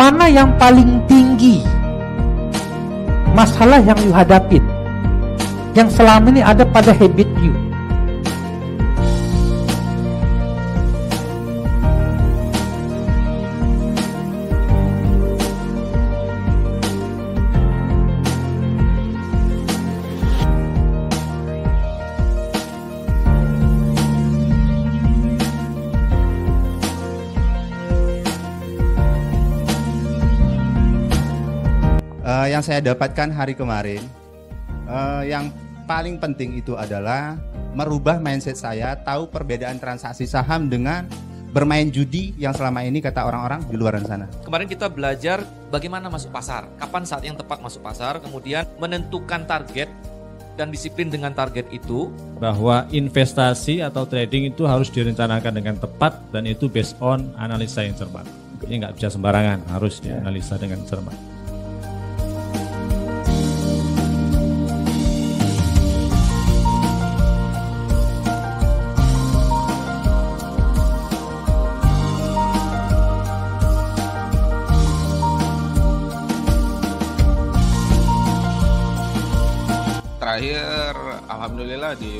mana yang paling tinggi masalah yang you hadapin yang selama ini ada pada habit you yang saya dapatkan hari kemarin uh, yang paling penting itu adalah merubah mindset saya tahu perbedaan transaksi saham dengan bermain judi yang selama ini kata orang-orang di luar sana. Kemarin kita belajar bagaimana masuk pasar, kapan saat yang tepat masuk pasar, kemudian menentukan target dan disiplin dengan target itu. Bahwa investasi atau trading itu harus direncanakan dengan tepat dan itu based on analisa yang cermat. Ini nggak bisa sembarangan, harus ya. dianalisa dengan cermat. di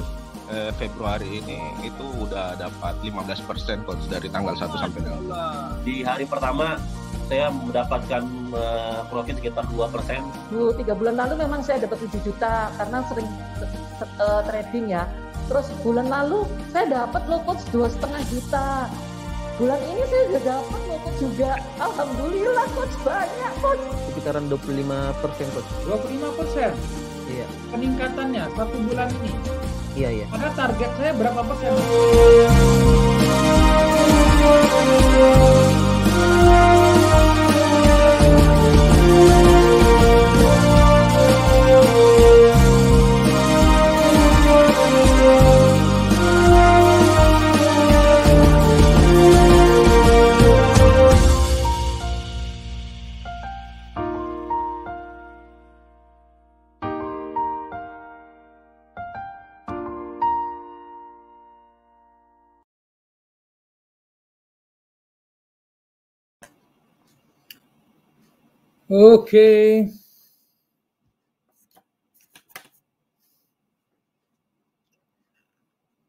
eh, Februari ini itu udah dapat 15% coach dari tanggal 1 sampai dengan di hari pertama saya mendapatkan uh, profit sekitar 2%. persen. tiga bulan lalu memang saya dapat 7 juta karena sering uh, trading ya. Terus bulan lalu saya dapat loh coach dua setengah juta. Bulan ini saya juga dapat loh coach juga. Alhamdulillah coach banyak coach. Sekitaran 25 persen coach. 25 persen? Iya. Peningkatannya satu bulan ini. Iya iya. Padahal target saya berapa persen? Thank you. Okay.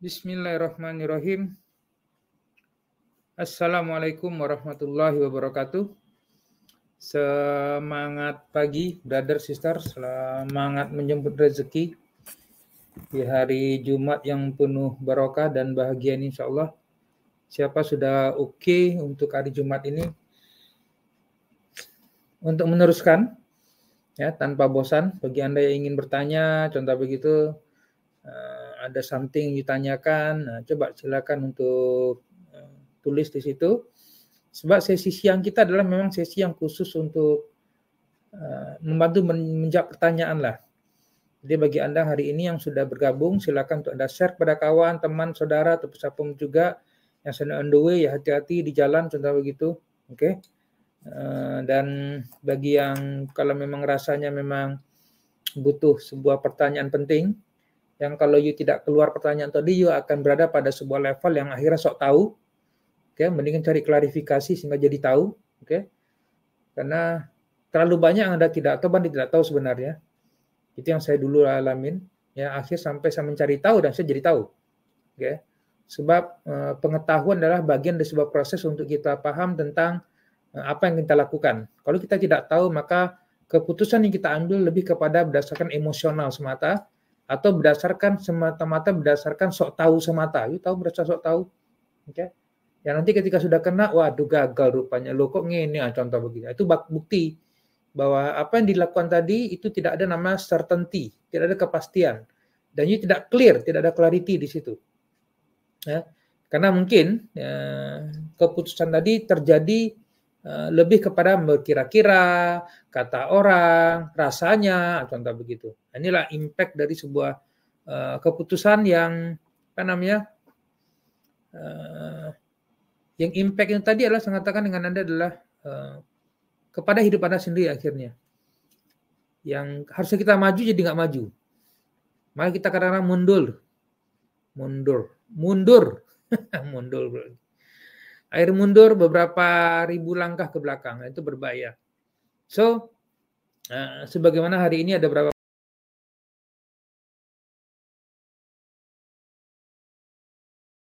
Bismillahirrahmanirrahim. Assalamualaikum warahmatullahi wabarakatuh. Semangat pagi, brother, sister. Semangat menjemput rezeki di hari Jumat yang penuh barokah dan bahagia ini insya Allah. Siapa sudah oke okay untuk hari Jumat ini, untuk meneruskan ya tanpa bosan bagi anda yang ingin bertanya contoh begitu uh, ada something ditanyakan nah, coba silakan untuk eh, tulis di situ sebab sesi siang kita adalah memang sesi yang khusus untuk eh, membantu menjawab pertanyaan lah jadi bagi anda hari ini yang sudah bergabung silakan untuk anda share kepada kawan teman saudara atau siapapun juga yang sedang on ya hati-hati di jalan contoh begitu oke okay? Eh, dan bagi yang kalau memang rasanya memang butuh sebuah pertanyaan penting yang kalau you tidak keluar pertanyaan tadi you akan berada pada sebuah level yang akhirnya sok tahu oke okay? mendingan cari klarifikasi sehingga jadi tahu oke okay? karena terlalu banyak yang anda tidak tahu anda tidak tahu sebenarnya itu yang saya dulu alamin ya akhir sampai saya mencari tahu dan saya jadi tahu oke okay? sebab uh, pengetahuan adalah bagian dari sebuah proses untuk kita paham tentang Eh, apa yang kita lakukan. Kalau kita tidak tahu, maka keputusan yang kita ambil lebih kepada berdasarkan emosional semata atau berdasarkan semata-mata berdasarkan sok tahu semata. You tahu merasa sok tahu. Oke. Okay? Ya nanti ketika sudah kena, waduh gagal rupanya. Lo kok ini ya ah, contoh begini. Itu bukti bahwa apa yang dilakukan tadi itu tidak ada nama certainty, tidak ada kepastian. Dan itu tidak clear, tidak ada clarity di situ. Ya. Karena mungkin ya, keputusan tadi terjadi Eh, lebih kepada berkira-kira, kata orang, rasanya, contoh begitu. Nah, inilah impact dari sebuah uh, keputusan yang apa namanya? Uh, yang impact yang tadi adalah saya katakan dengan Anda adalah uh, kepada hidup Anda sendiri akhirnya. Yang harusnya kita maju jadi nggak maju. Maka kita kadang-kadang mundur. Mundur. Mundur. mundur air mundur beberapa ribu langkah ke belakang itu berbahaya. So uh, sebagaimana hari ini ada berapa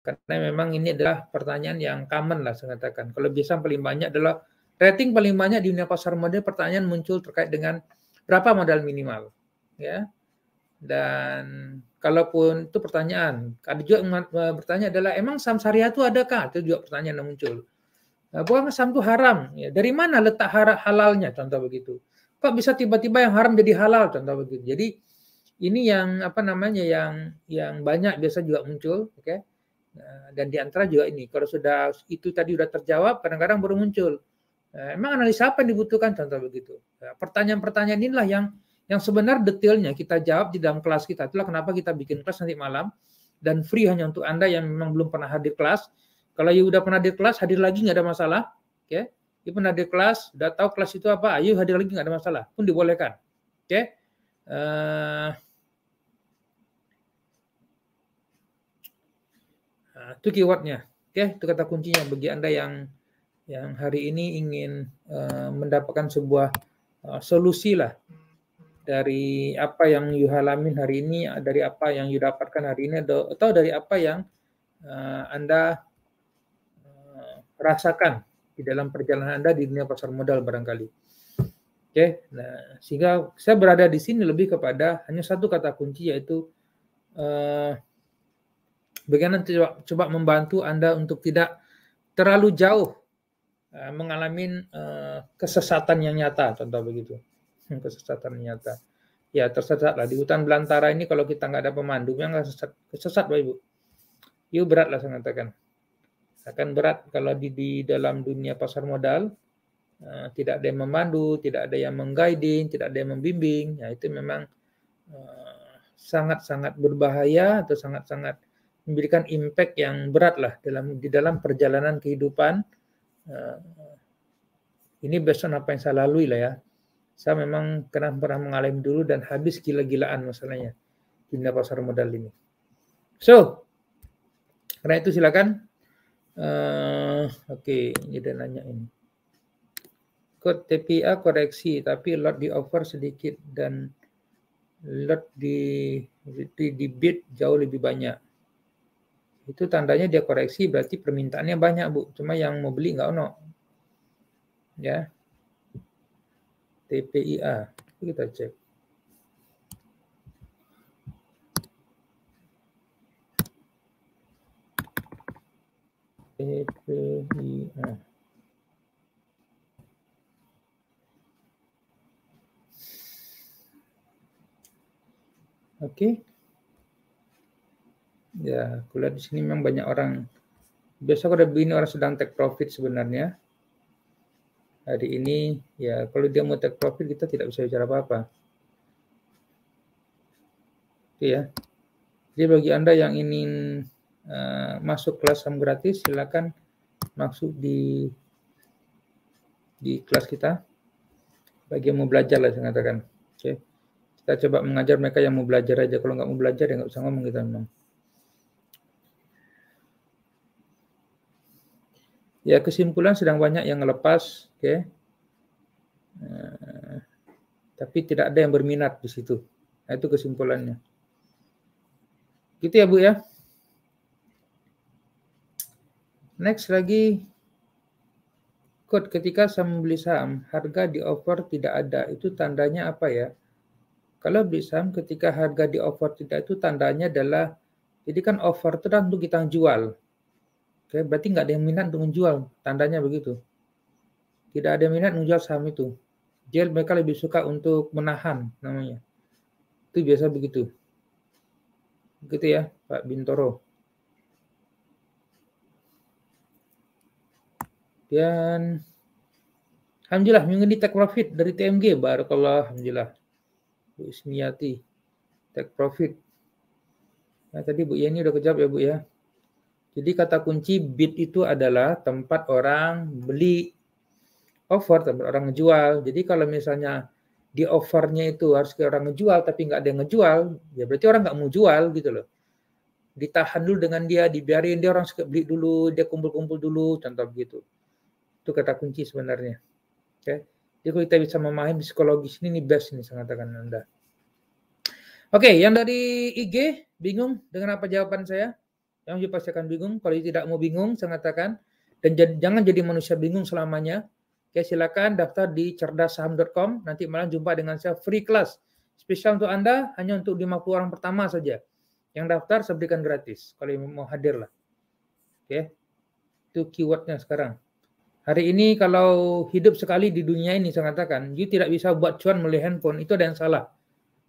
karena memang ini adalah pertanyaan yang common lah saya katakan. Kalau biasa paling banyak adalah rating paling banyak di dunia pasar modal pertanyaan muncul terkait dengan berapa modal minimal ya dan kalaupun itu pertanyaan. Ada juga yang bertanya adalah emang saham syariah itu ada adakah? Itu juga pertanyaan yang muncul. Nah, bukan saham itu haram. Ya, dari mana letak halalnya? Contoh begitu. Kok bisa tiba-tiba yang haram jadi halal? Contoh begitu. Jadi ini yang apa namanya yang yang banyak biasa juga muncul, oke? Okay? Nah, dan dan diantara juga ini kalau sudah itu tadi sudah terjawab, kadang-kadang baru muncul. Nah, emang analisa apa yang dibutuhkan? Contoh begitu. Nah, pertanyaan-pertanyaan inilah yang yang sebenar detailnya kita jawab di dalam kelas kita. Itulah kenapa kita bikin kelas nanti malam dan free hanya untuk Anda yang memang belum pernah hadir kelas. Kalau you udah pernah hadir kelas, hadir lagi nggak ada masalah. Oke, okay? you pernah hadir kelas, udah tahu kelas itu apa, ayo hadir lagi nggak ada masalah, pun dibolehkan. Oke. Okay? Uh, eh, eh, itu keywordnya. Oke, okay? itu kata kuncinya bagi Anda yang yang hari ini ingin uh, mendapatkan sebuah uh, solusi lah dari apa yang you halamin hari ini, dari apa yang you dapatkan hari ini, atau dari apa yang uh, Anda uh, rasakan di dalam perjalanan Anda di dunia pasar modal barangkali. Oke, okay? nah sehingga saya berada di sini lebih kepada hanya satu kata kunci yaitu uh, bagaimana coba, coba membantu Anda untuk tidak terlalu jauh uh, mengalami uh, kesesatan yang nyata, contoh begitu kesesatan nyata. Ya tersesat lah di hutan belantara ini kalau kita nggak ada pemandu, yang nggak sesat, kesesat Pak Ibu. Yuk berat lah saya katakan. Akan berat kalau di, di dalam dunia pasar modal uh, tidak ada yang memandu, tidak ada yang mengguiding, tidak ada yang membimbing. Ya itu memang eh, sangat-sangat uh, berbahaya atau sangat-sangat memberikan impact yang berat lah dalam di dalam perjalanan kehidupan uh, ini besok apa yang saya lalui lah ya saya memang pernah pernah mengalami dulu dan habis gila-gilaan masalahnya dunia pasar modal ini. So, karena itu silakan. Uh, Oke, okay, jadi nanya ini. Kod TPA koreksi, tapi lot di over sedikit dan lot di, di di bid jauh lebih banyak. Itu tandanya dia koreksi berarti permintaannya banyak bu, cuma yang mau beli nggak ono. Ya, TPIA. Kita cek. TPIA. Oke. Okay. Ya, kulihat di sini memang banyak orang. Biasa kalau ada begini orang sedang take profit sebenarnya hari ini ya kalau dia mau take profit kita tidak bisa bicara apa-apa. Oke ya. Jadi bagi Anda yang ingin uh, masuk kelas saham gratis silakan masuk di di kelas kita. Bagi yang mau belajar lah saya katakan. Oke. Kita coba mengajar mereka yang mau belajar aja. Kalau nggak mau belajar ya nggak usah ngomong kita memang. Ya kesimpulan sedang banyak yang lepas, oke. Okay. uh, eh, tapi tidak ada yang berminat di situ. Nah, itu kesimpulannya. Gitu ya Bu ya. Next lagi Kod ketika saya membeli saham, harga di offer tidak ada. Itu tandanya apa ya? Kalau beli saham ketika harga di offer tidak itu tandanya adalah jadi kan offer itu kan untuk kita jual. Oke, berarti nggak ada yang minat untuk menjual, tandanya begitu. Tidak ada yang minat menjual saham itu. Jadi mereka lebih suka untuk menahan namanya. Itu biasa begitu. Begitu ya, Pak Bintoro. Dan Alhamdulillah minggu ini take profit dari TMG baru Barakallah Alhamdulillah Bu Ismiati take profit Nah tadi Bu Yeni udah kejawab ya Bu ya jadi kata kunci bid itu adalah tempat orang beli offer, tempat orang ngejual. Jadi kalau misalnya di offernya itu harus ke orang ngejual tapi nggak ada yang ngejual, ya berarti orang nggak mau jual gitu loh. Ditahan dulu dengan dia, dibiarin dia orang suka beli dulu, dia kumpul-kumpul dulu, contoh begitu. Itu kata kunci sebenarnya. Oke. Okay? Jadi kalau kita bisa memahami psikologis ini, ini best ini sangat katakan Anda. Oke, okay, yang dari IG bingung dengan apa jawaban saya? yang pasti akan bingung. Kalau tidak mau bingung, saya katakan dan jangan jadi manusia bingung selamanya. Oke, silakan daftar di cerdasaham.com. Nanti malam jumpa dengan saya free class. Spesial untuk Anda hanya untuk 50 orang pertama saja. Yang daftar saya berikan gratis kalau mau hadir lah. Oke. Itu keywordnya sekarang. Hari ini kalau hidup sekali di dunia ini saya katakan, you tidak bisa buat cuan melalui handphone, itu ada yang salah.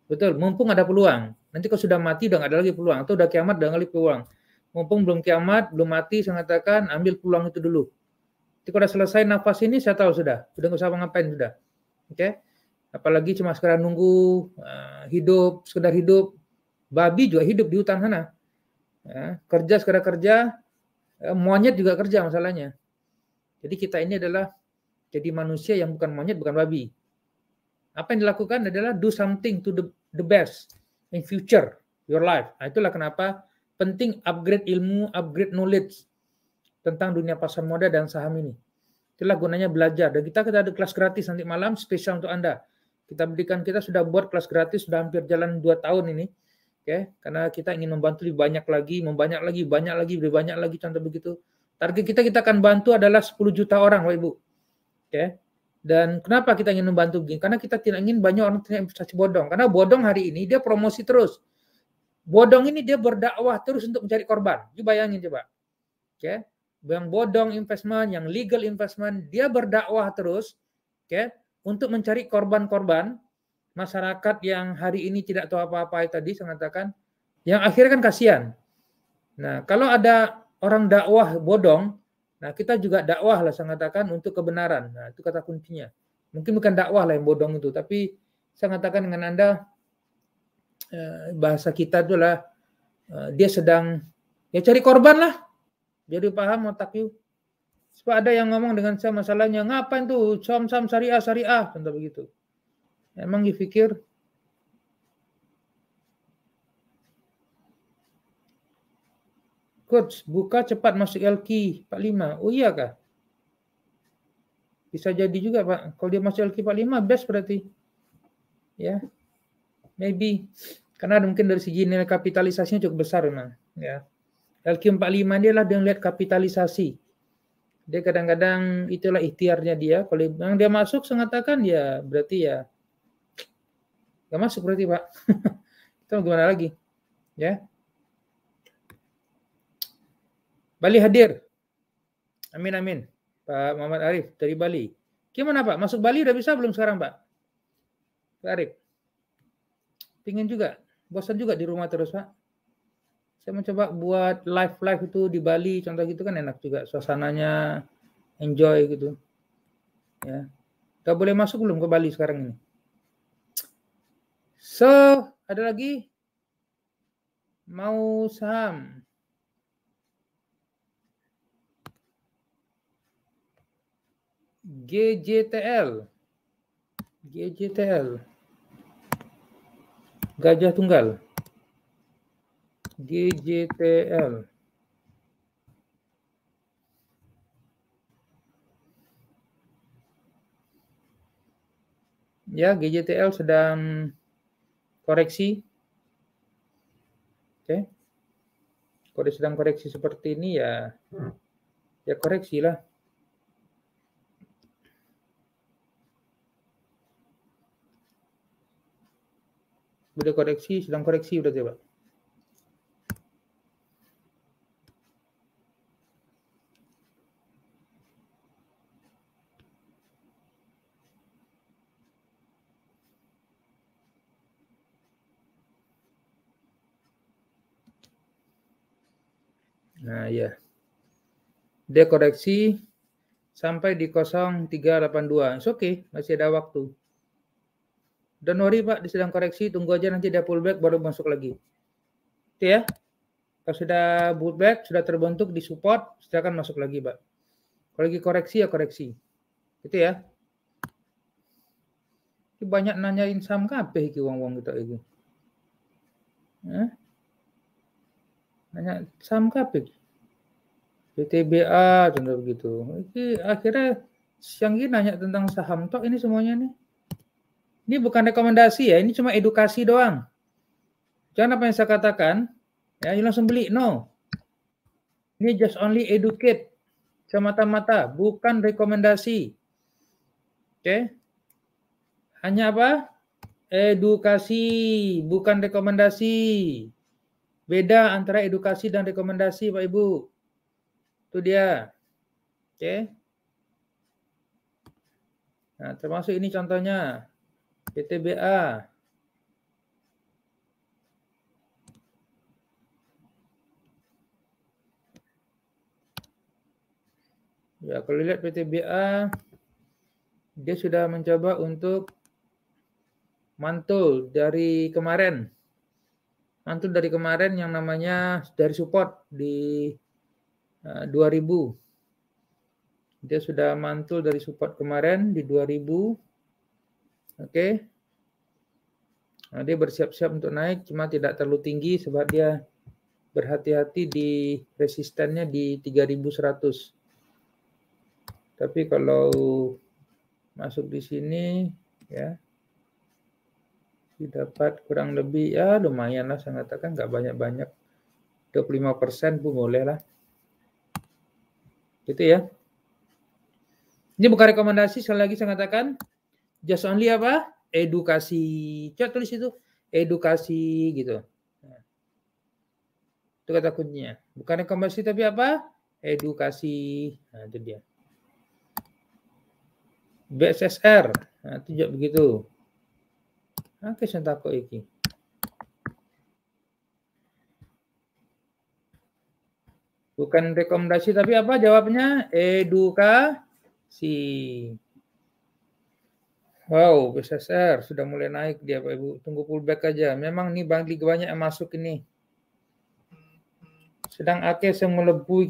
Betul, mumpung ada peluang. Nanti kalau sudah mati udah nggak ada lagi peluang, atau udah kiamat udah nggak ada lagi peluang mumpung belum kiamat, belum mati, saya katakan ambil pulang itu dulu. Jadi kalau selesai nafas ini saya tahu sudah, sudah nggak usah ngapain sudah. Oke. Okay? Apalagi cuma sekedar nunggu uh, hidup, sekedar hidup. Babi juga hidup di hutan sana. Ya, kerja sekedar kerja, uh, monyet juga kerja masalahnya. Jadi kita ini adalah jadi manusia yang bukan monyet, bukan babi. Apa yang dilakukan adalah do something to the, the best in future your life. Nah, itulah kenapa penting upgrade ilmu, upgrade knowledge tentang dunia pasar modal dan saham ini. Itulah gunanya belajar. Dan kita kita ada kelas gratis nanti malam spesial untuk Anda. Kita berikan kita sudah buat kelas gratis sudah hampir jalan 2 tahun ini. Oke, okay? karena kita ingin membantu lebih banyak lagi, membanyak lagi, banyak lagi, lebih banyak lagi contoh begitu. Target kita kita akan bantu adalah 10 juta orang, Bapak Ibu. Oke. Okay? Dan kenapa kita ingin membantu begini? Karena kita tidak ingin banyak orang punya investasi bodong. Karena bodong hari ini dia promosi terus Bodong ini dia berdakwah terus untuk mencari korban. You bayangin coba. Oke. Okay? Yang bodong investment, yang legal investment, dia berdakwah terus, oke, okay? untuk mencari korban-korban masyarakat yang hari ini tidak tahu apa-apa tadi saya katakan, yang akhirnya kan kasihan. Nah, kalau ada orang dakwah bodong, nah kita juga dakwah lah saya katakan untuk kebenaran. Nah, itu kata kuncinya. Mungkin bukan dakwah lah yang bodong itu, tapi saya katakan dengan Anda Eh, bahasa kita itulah eh, dia sedang ya cari korban lah. Jadi paham otak you. Sebab ada yang ngomong dengan saya masalahnya ngapain tuh sam-sam syariah syariah contoh begitu. Emang you pikir Coach, buka cepat masuk LQ 45. Oh iya kah? Bisa jadi juga Pak. Kalau dia masuk LQ 45, best berarti. Ya maybe karena mungkin dari segi nilai kapitalisasinya cukup besar memang ya LQ45 dia lah dia lihat kapitalisasi dia kadang-kadang itulah ikhtiarnya dia kalau memang dia masuk saya ya berarti ya nggak masuk berarti pak itu gimana lagi ya Bali hadir amin amin Pak Muhammad Arif dari Bali gimana Pak masuk Bali udah bisa belum sekarang Pak Pak Arif Pingin juga. Bosan juga di rumah terus, Pak. Saya mencoba buat live-live itu di Bali, contoh gitu kan enak juga. Suasananya enjoy gitu. Ya. Gak boleh masuk belum ke Bali sekarang ini. So, ada lagi? Mau saham. GJTL. GJTL. Gajah Tunggal. GJTL. Ya, GJTL sedang koreksi. Oke. Okay. Kalau sedang koreksi seperti ini ya, ya koreksilah. udah koreksi, sedang koreksi udah coba Nah, ya. Dia sampai di 0382. Oke, okay, masih ada waktu. Don't worry Pak, sedang koreksi, tunggu aja nanti dia pullback baru masuk lagi. Itu ya. Kalau sudah pullback, sudah terbentuk di support, silakan masuk lagi Pak. Kalau lagi koreksi ya koreksi. Itu ya. Ini banyak nanyain saham kape ini uang-uang kita gitu, iki. Nanya saham kabeh. BTBA contoh begitu. Ini akhirnya siang ini nanya tentang saham tok ini semuanya nih. Ini bukan rekomendasi ya, ini cuma edukasi doang. Jangan apa yang saya katakan, ya you langsung beli. No. Ini just only educate semata-mata, bukan rekomendasi. Oke. Okay? Hanya apa? Edukasi, bukan rekomendasi. Beda antara edukasi dan rekomendasi, Pak Ibu. Itu dia. Oke. Okay? Nah, termasuk ini contohnya. PTBA. Ya, kalau lihat PTBA dia sudah mencoba untuk mantul dari kemarin. Mantul dari kemarin yang namanya dari support di uh, eh, 2000. Dia sudah mantul dari support kemarin di 2000 Oke. Okay. Nah, dia bersiap-siap untuk naik cuma tidak terlalu tinggi sebab dia berhati-hati di resistennya di 3100. Tapi kalau masuk di sini ya didapat kurang lebih ya lumayan lah saya katakan nggak banyak-banyak 25% pun boleh lah gitu ya ini bukan rekomendasi sekali lagi saya katakan just only apa? Edukasi. Coba tulis itu edukasi gitu. Itu kata kuncinya. Bukan rekomendasi tapi apa? Edukasi. Nah, itu dia. BSSR. Nah, itu juga begitu. Oke, kok iki. Bukan rekomendasi tapi apa jawabnya? Edukasi. Wow, BSSR sudah mulai naik dia Pak Ibu. Tunggu pullback aja. Memang nih bang banyak yang masuk ini. Sedang AKS yang melebu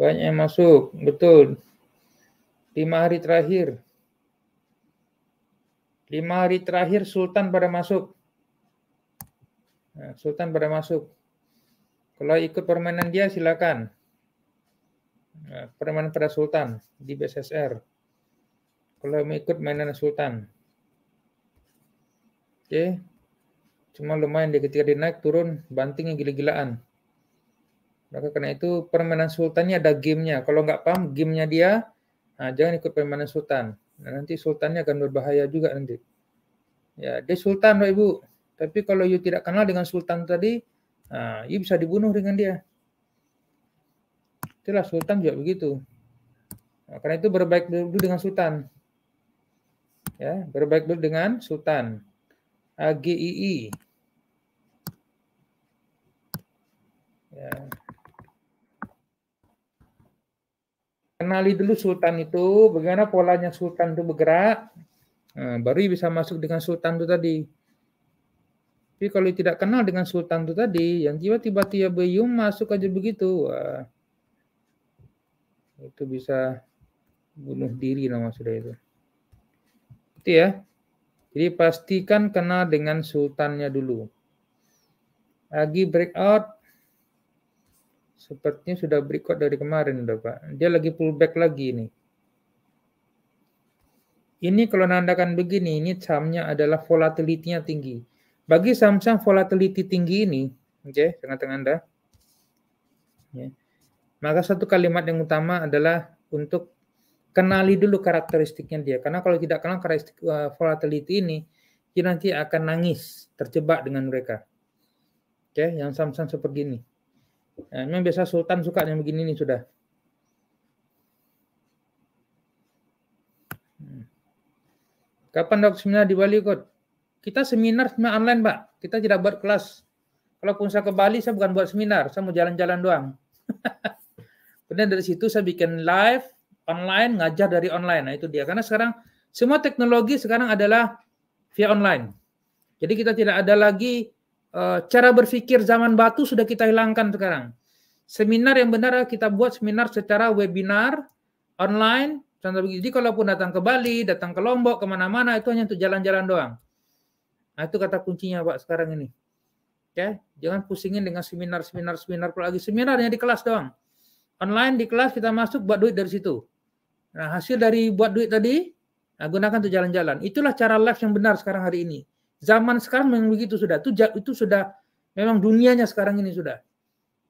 Banyak yang masuk, betul. Lima hari terakhir. Lima hari terakhir Sultan pada masuk. Nah, Sultan pada masuk. Kalau ikut permainan dia silakan. Nah, permainan pada Sultan di BSSR kalau mau ikut mainan Sultan. Oke. Okay. Cuma lumayan dia ketika dia naik turun bantingnya gila-gilaan. Maka karena itu permainan sultannya ada gamenya. Kalau nggak paham gamenya dia, nah jangan ikut permainan sultan. Nah, nanti sultannya akan berbahaya juga nanti. Ya, dia sultan loh ibu. Tapi kalau you tidak kenal dengan sultan tadi, nah, you bisa dibunuh dengan dia. Itulah sultan juga begitu. Nah, karena itu berbaik dulu dengan sultan ya berbaik baik dengan Sultan AGII ya. kenali dulu Sultan itu bagaimana polanya Sultan itu bergerak nah, baru bisa masuk dengan Sultan itu tadi tapi kalau tidak kenal dengan Sultan itu tadi yang tiba-tiba tiba-tiba masuk aja begitu wah itu bisa bunuh diri nama sudah itu. Mesti gitu ya. Jadi pastikan kenal dengan sultannya dulu. lagi breakout. Sepertinya sudah breakout dari kemarin udah Pak. Dia lagi pullback lagi nih. Ini kalau nandakan begini, ini sahamnya adalah volatility tinggi. Bagi saham-saham volatility tinggi ini, oke, okay, tengah-tengah Anda. Ya. Maka satu kalimat yang utama adalah untuk kenali dulu karakteristiknya dia. Karena kalau tidak kenal karakteristik uh, volatility ini, dia nanti akan nangis, terjebak dengan mereka. Oke, okay, yang samsan sam seperti ini. Nah, memang biasa Sultan suka yang begini nih sudah. Hmm. Kapan dok seminar di Bali kok? Kita seminar semua online pak. Kita tidak buat kelas. Kalau pun saya ke Bali, saya bukan buat seminar. Saya mau jalan-jalan doang. Kemudian dari situ saya bikin live online ngajar dari online. Nah, itu dia. Karena sekarang semua teknologi sekarang adalah via online. Jadi kita tidak ada lagi uh, cara berpikir zaman batu sudah kita hilangkan sekarang. Seminar yang benar kita buat seminar secara webinar online. Contoh Jadi kalaupun datang ke Bali, datang ke Lombok, kemana-mana itu hanya untuk jalan-jalan doang. Nah, itu kata kuncinya Pak sekarang ini. Ya, jangan pusingin dengan seminar-seminar seminar lagi seminar, yang seminarnya di kelas doang. Online di kelas kita masuk buat duit dari situ. Nah, hasil dari buat duit tadi, nah, gunakan untuk jalan-jalan. Itulah cara live yang benar sekarang hari ini. Zaman sekarang memang begitu sudah. Itu, itu sudah memang dunianya sekarang ini sudah.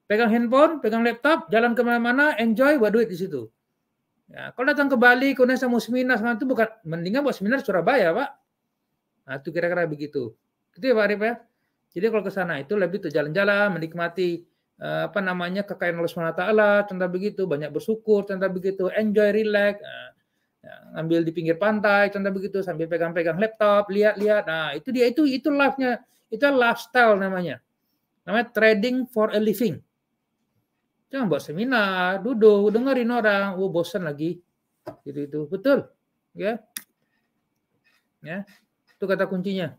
Pegang handphone, pegang laptop, jalan kemana-mana, enjoy, buat duit di situ. Ya, kalau datang ke Bali, kemudian saya mau seminar, itu bukan mendingan buat seminar Surabaya, Pak. Nah, itu kira-kira begitu. Itu ya Pak Arif ya. Jadi kalau ke sana itu lebih tuh jalan-jalan, menikmati Eh, apa namanya kekayaan Allah Subhanahu wa taala tentang begitu banyak bersyukur tentang begitu enjoy relax eh, ya, ngambil ambil di pinggir pantai tentang begitu sambil pegang-pegang laptop lihat-lihat nah itu dia itu itu life-nya itu lifestyle namanya namanya trading for a living jangan buat seminar duduk dengerin orang oh bosan lagi gitu itu betul ya ya itu kata kuncinya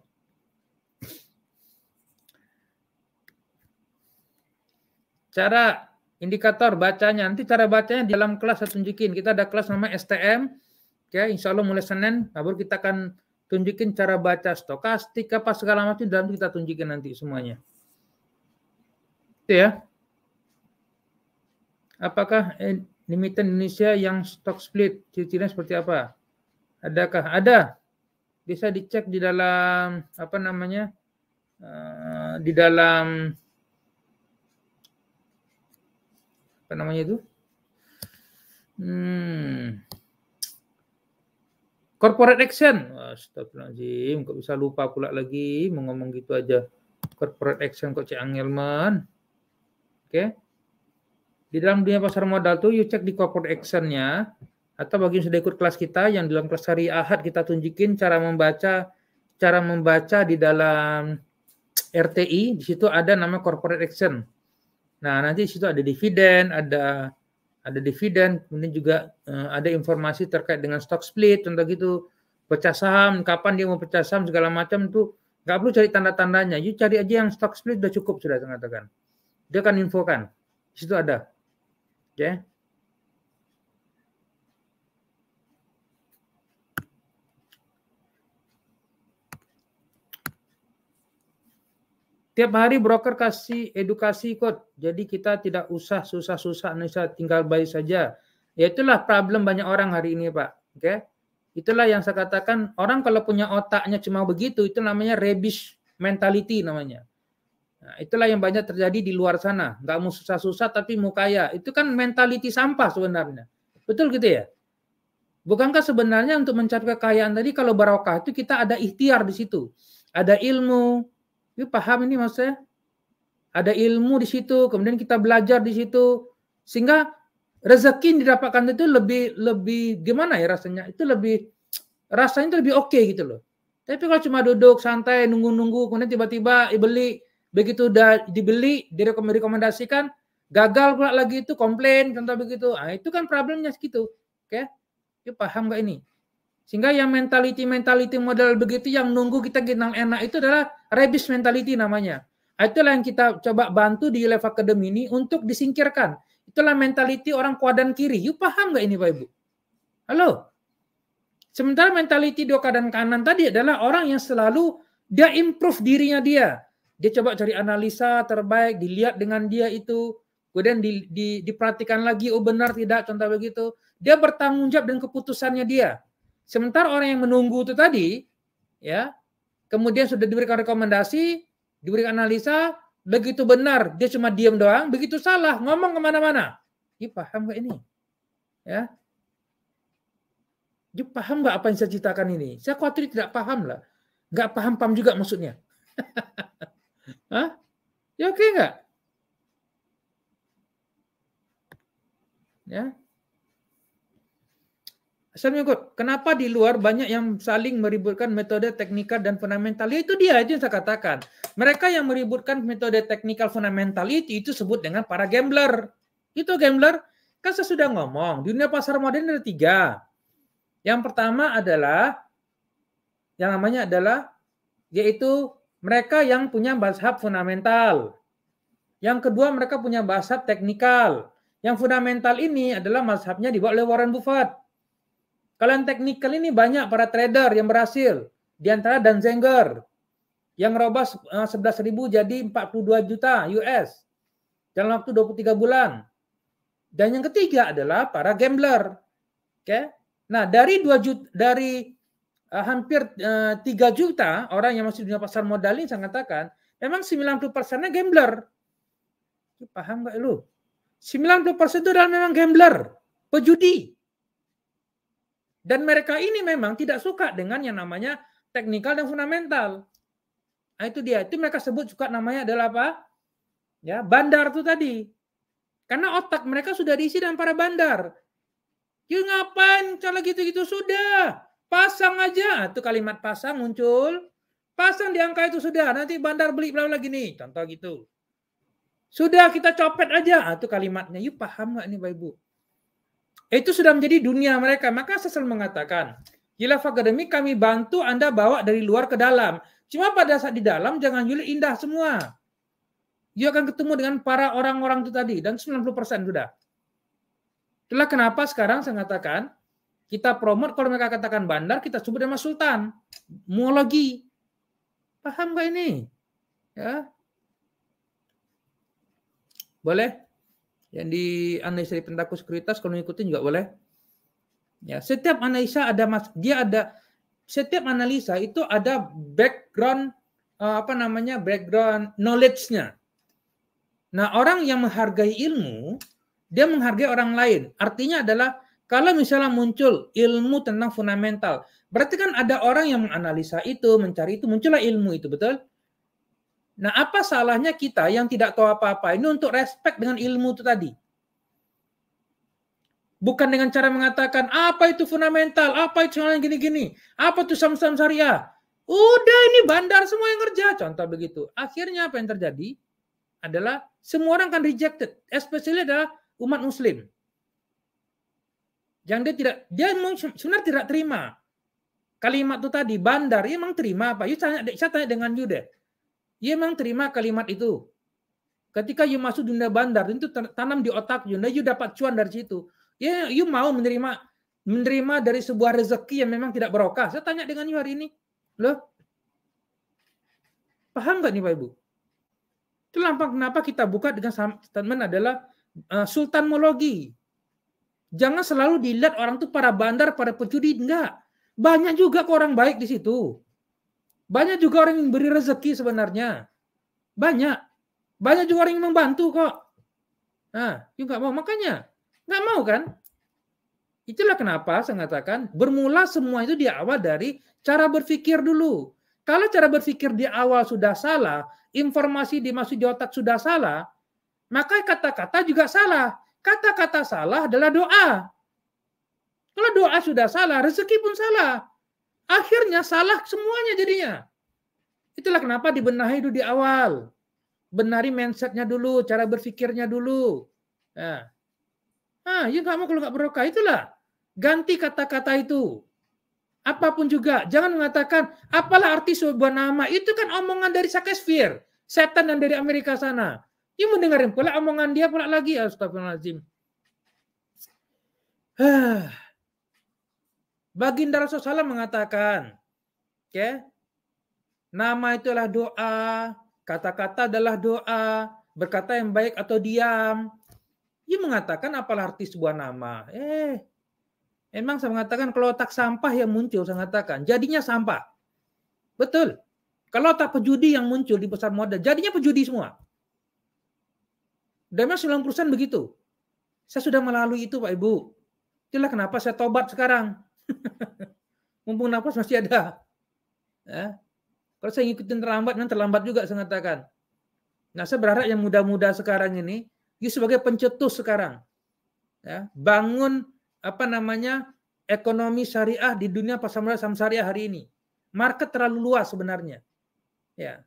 cara indikator bacanya. Nanti cara bacanya di dalam kelas saya tunjukin. Kita ada kelas nama STM. Ya, insya Allah mulai Senin, nah, baru kita akan tunjukin cara baca stokastik apa segala macam dalam kita tunjukin nanti semuanya. Itu ya. Apakah eh, limited Indonesia yang stock split ciri-cirinya seperti apa? Adakah? Ada. Bisa dicek di dalam apa namanya? Eh, di dalam apa namanya itu? Hmm. Corporate action. Astagfirullahaladzim, kok bisa lupa pula lagi mengomong gitu aja. Corporate action kok Cik angelman Oke. Okay. Di dalam dunia pasar modal tuh you cek di corporate action-nya atau bagi yang sudah ikut kelas kita yang dalam kelas hari Ahad kita tunjukin cara membaca cara membaca di dalam RTI di situ ada nama corporate action. Nah, nanti situ ada dividen, ada ada dividen, kemudian juga uh, ada informasi terkait dengan stock split, contoh gitu, pecah saham, kapan dia mau pecah saham segala macam itu nggak perlu cari tanda-tandanya, you cari aja yang stock split sudah cukup sudah saya katakan. Dia akan infokan. situ ada. Ya. Okay. Tiap hari broker kasih edukasi kok. Jadi kita tidak usah susah-susah Indonesia tinggal bayi saja. Ya itulah problem banyak orang hari ini Pak. Oke. Okay? Itulah yang saya katakan orang kalau punya otaknya cuma begitu itu namanya rabies mentality namanya. Nah, itulah yang banyak terjadi di luar sana. Gak mau susah-susah tapi mau kaya. Itu kan mentality sampah sebenarnya. Betul gitu ya? Bukankah sebenarnya untuk mencapai kekayaan tadi kalau barokah itu kita ada ikhtiar di situ. Ada ilmu, You paham ini maksudnya? Ada ilmu di situ, kemudian kita belajar di situ sehingga rezeki yang didapatkan itu lebih lebih gimana ya rasanya? Itu lebih rasanya itu lebih oke okay gitu loh. Tapi kalau cuma duduk santai nunggu-nunggu kemudian tiba-tiba dibeli begitu udah dibeli direkomendasikan gagal pula lagi itu komplain contoh begitu. Ah itu kan problemnya segitu Oke. Okay? paham nggak ini? Sehingga yang mentality mentality model begitu yang nunggu kita genang enak itu adalah Rabies mentality namanya. Nah, itulah yang kita coba bantu di level akademi ini untuk disingkirkan. Itulah mentality orang kuadan kiri. You paham nggak ini Pak Ibu? Halo? Sementara mentality dua keadaan kanan tadi adalah orang yang selalu dia improve dirinya dia. Dia coba cari analisa terbaik, dilihat dengan dia itu, kemudian di, di, diperhatikan lagi, oh benar tidak, contoh begitu. Dia bertanggung jawab dengan keputusannya dia. Sementara orang yang menunggu itu tadi, ya kemudian sudah diberikan rekomendasi, diberikan analisa, begitu benar dia cuma diam doang, begitu salah ngomong kemana-mana. Dia paham nggak ini? Ya, dia paham nggak apa yang saya ceritakan ini? Saya khawatir tidak paham lah, nggak paham paham juga maksudnya. Hah? Ya oke okay nggak? Ya, saya menyebut, kenapa di luar banyak yang saling meributkan metode teknikal dan fundamental? Ya, itu dia aja yang saya katakan. Mereka yang meributkan metode teknikal fundamental itu itu sebut dengan para gambler. Itu gambler. Kan saya sudah ngomong, dunia pasar modern ada tiga. Yang pertama adalah, yang namanya adalah, yaitu mereka yang punya bahasa fundamental. Yang kedua mereka punya bahasa teknikal. Yang fundamental ini adalah mazhabnya dibawa oleh Warren Buffett. Kalian teknikal ini banyak para trader yang berhasil. Di antara Dan Zenger yang merubah eh, ribu jadi 42 juta US dalam waktu 23 bulan. Dan yang ketiga adalah para gambler. Oke. Okay? Nah, dari 2 juta dari uh, hampir uh, eh, 3 juta orang yang masih di dunia pasar modal ini saya katakan, memang 90 persennya gambler. Paham nggak lu? 90 persen itu adalah memang gambler, pejudi. Dan mereka ini memang tidak suka dengan yang namanya teknikal dan fundamental. Nah, itu dia. Itu mereka sebut suka namanya adalah apa? Ya, bandar itu tadi. Karena otak mereka sudah diisi dengan para bandar. Ya ngapain kalau gitu-gitu sudah. Pasang aja. Nah, itu kalimat pasang muncul. Pasang di angka itu sudah. Nanti bandar beli berapa lagi nih. Contoh gitu. Sudah kita copet aja. Nah, itu kalimatnya. Yuk paham nggak nih Bapak Ibu? Itu sudah menjadi dunia mereka. Maka saya selalu mengatakan, Hilaf Akademi kami bantu Anda bawa dari luar ke dalam. Cuma pada saat di dalam jangan juli indah semua. You akan ketemu dengan para orang-orang itu tadi. Dan 90% sudah. Itulah kenapa sekarang saya katakan kita promote kalau mereka katakan bandar, kita sebut nama sultan. Muologi. Paham gak ini? Ya. Boleh? Yang di analisa di pentaku sekuritas kalau ngikutin juga boleh. Ya, setiap analisa ada mas, dia ada setiap analisa itu ada background uh, apa namanya? background knowledge-nya. Nah, orang yang menghargai ilmu, dia menghargai orang lain. Artinya adalah kalau misalnya muncul ilmu tentang fundamental, berarti kan ada orang yang menganalisa itu, mencari itu, muncullah ilmu itu, betul? Nah, apa salahnya kita yang tidak tahu apa-apa ini untuk respect dengan ilmu itu tadi? Bukan dengan cara mengatakan apa itu fundamental, apa itu yang gini-gini, apa itu sam-sam syariah. Udah ini bandar semua yang kerja, contoh begitu. Akhirnya apa yang terjadi adalah semua orang akan rejected, especially adalah umat muslim. Yang dia tidak dia sebenarnya tidak terima kalimat itu tadi bandar, emang terima apa? Yuk saya tanya dengan you deh ia memang terima kalimat itu. Ketika you masuk dunia bandar, itu tanam di otak you. Nah, you dapat cuan dari situ. Ya, you mau menerima menerima dari sebuah rezeki yang memang tidak berokah. Saya tanya dengan you hari ini. Loh, paham nggak nih Pak Ibu? Itu lampang kenapa kita buka dengan statement adalah uh, eh, sultanmologi. Jangan selalu dilihat orang tuh para bandar, para pencuri. enggak. Banyak juga kok orang baik di situ. Banyak juga orang yang beri rezeki sebenarnya. Banyak. Banyak juga orang yang membantu kok. Nah, you nggak mau. Makanya, nggak mau kan? Itulah kenapa saya mengatakan bermula semua itu di awal dari cara berpikir dulu. Kalau cara berpikir di awal sudah salah, informasi dimasuk di otak sudah salah, maka kata-kata juga salah. Kata-kata salah adalah doa. Kalau doa sudah salah, rezeki pun salah. Akhirnya salah semuanya jadinya. Itulah kenapa dibenahi dulu di awal. Benari mindsetnya dulu, cara berpikirnya dulu. Ya. ah, ya kamu kalau nggak berokah. Itulah. Ganti kata-kata itu. Apapun juga. Jangan mengatakan, apalah arti sebuah nama. Itu kan omongan dari Shakespeare, Setan dan dari Amerika sana. Ya mendengarin pula omongan dia pula lagi. Astagfirullahaladzim. Ah. Baginda Rasulullah SAW mengatakan, oke, okay, nama itulah doa, kata-kata adalah doa, berkata yang baik atau diam. Ia mengatakan apalah arti sebuah nama. Eh, Emang saya mengatakan kalau tak sampah yang muncul, saya mengatakan jadinya sampah. Betul. Kalau tak pejudi yang muncul di pasar modal, jadinya pejudi semua. Dan 90% begitu. Saya sudah melalui itu Pak Ibu. Itulah kenapa saya tobat sekarang. Mumpung nafas masih ada. Ya. Kalau saya ngikutin terlambat, nanti terlambat juga saya katakan. Nah saya berharap yang muda-muda sekarang ini, you sebagai pencetus sekarang. Ya, bangun apa namanya ekonomi syariah di dunia pasar modal saham syariah hari ini. Market terlalu luas sebenarnya. Ya.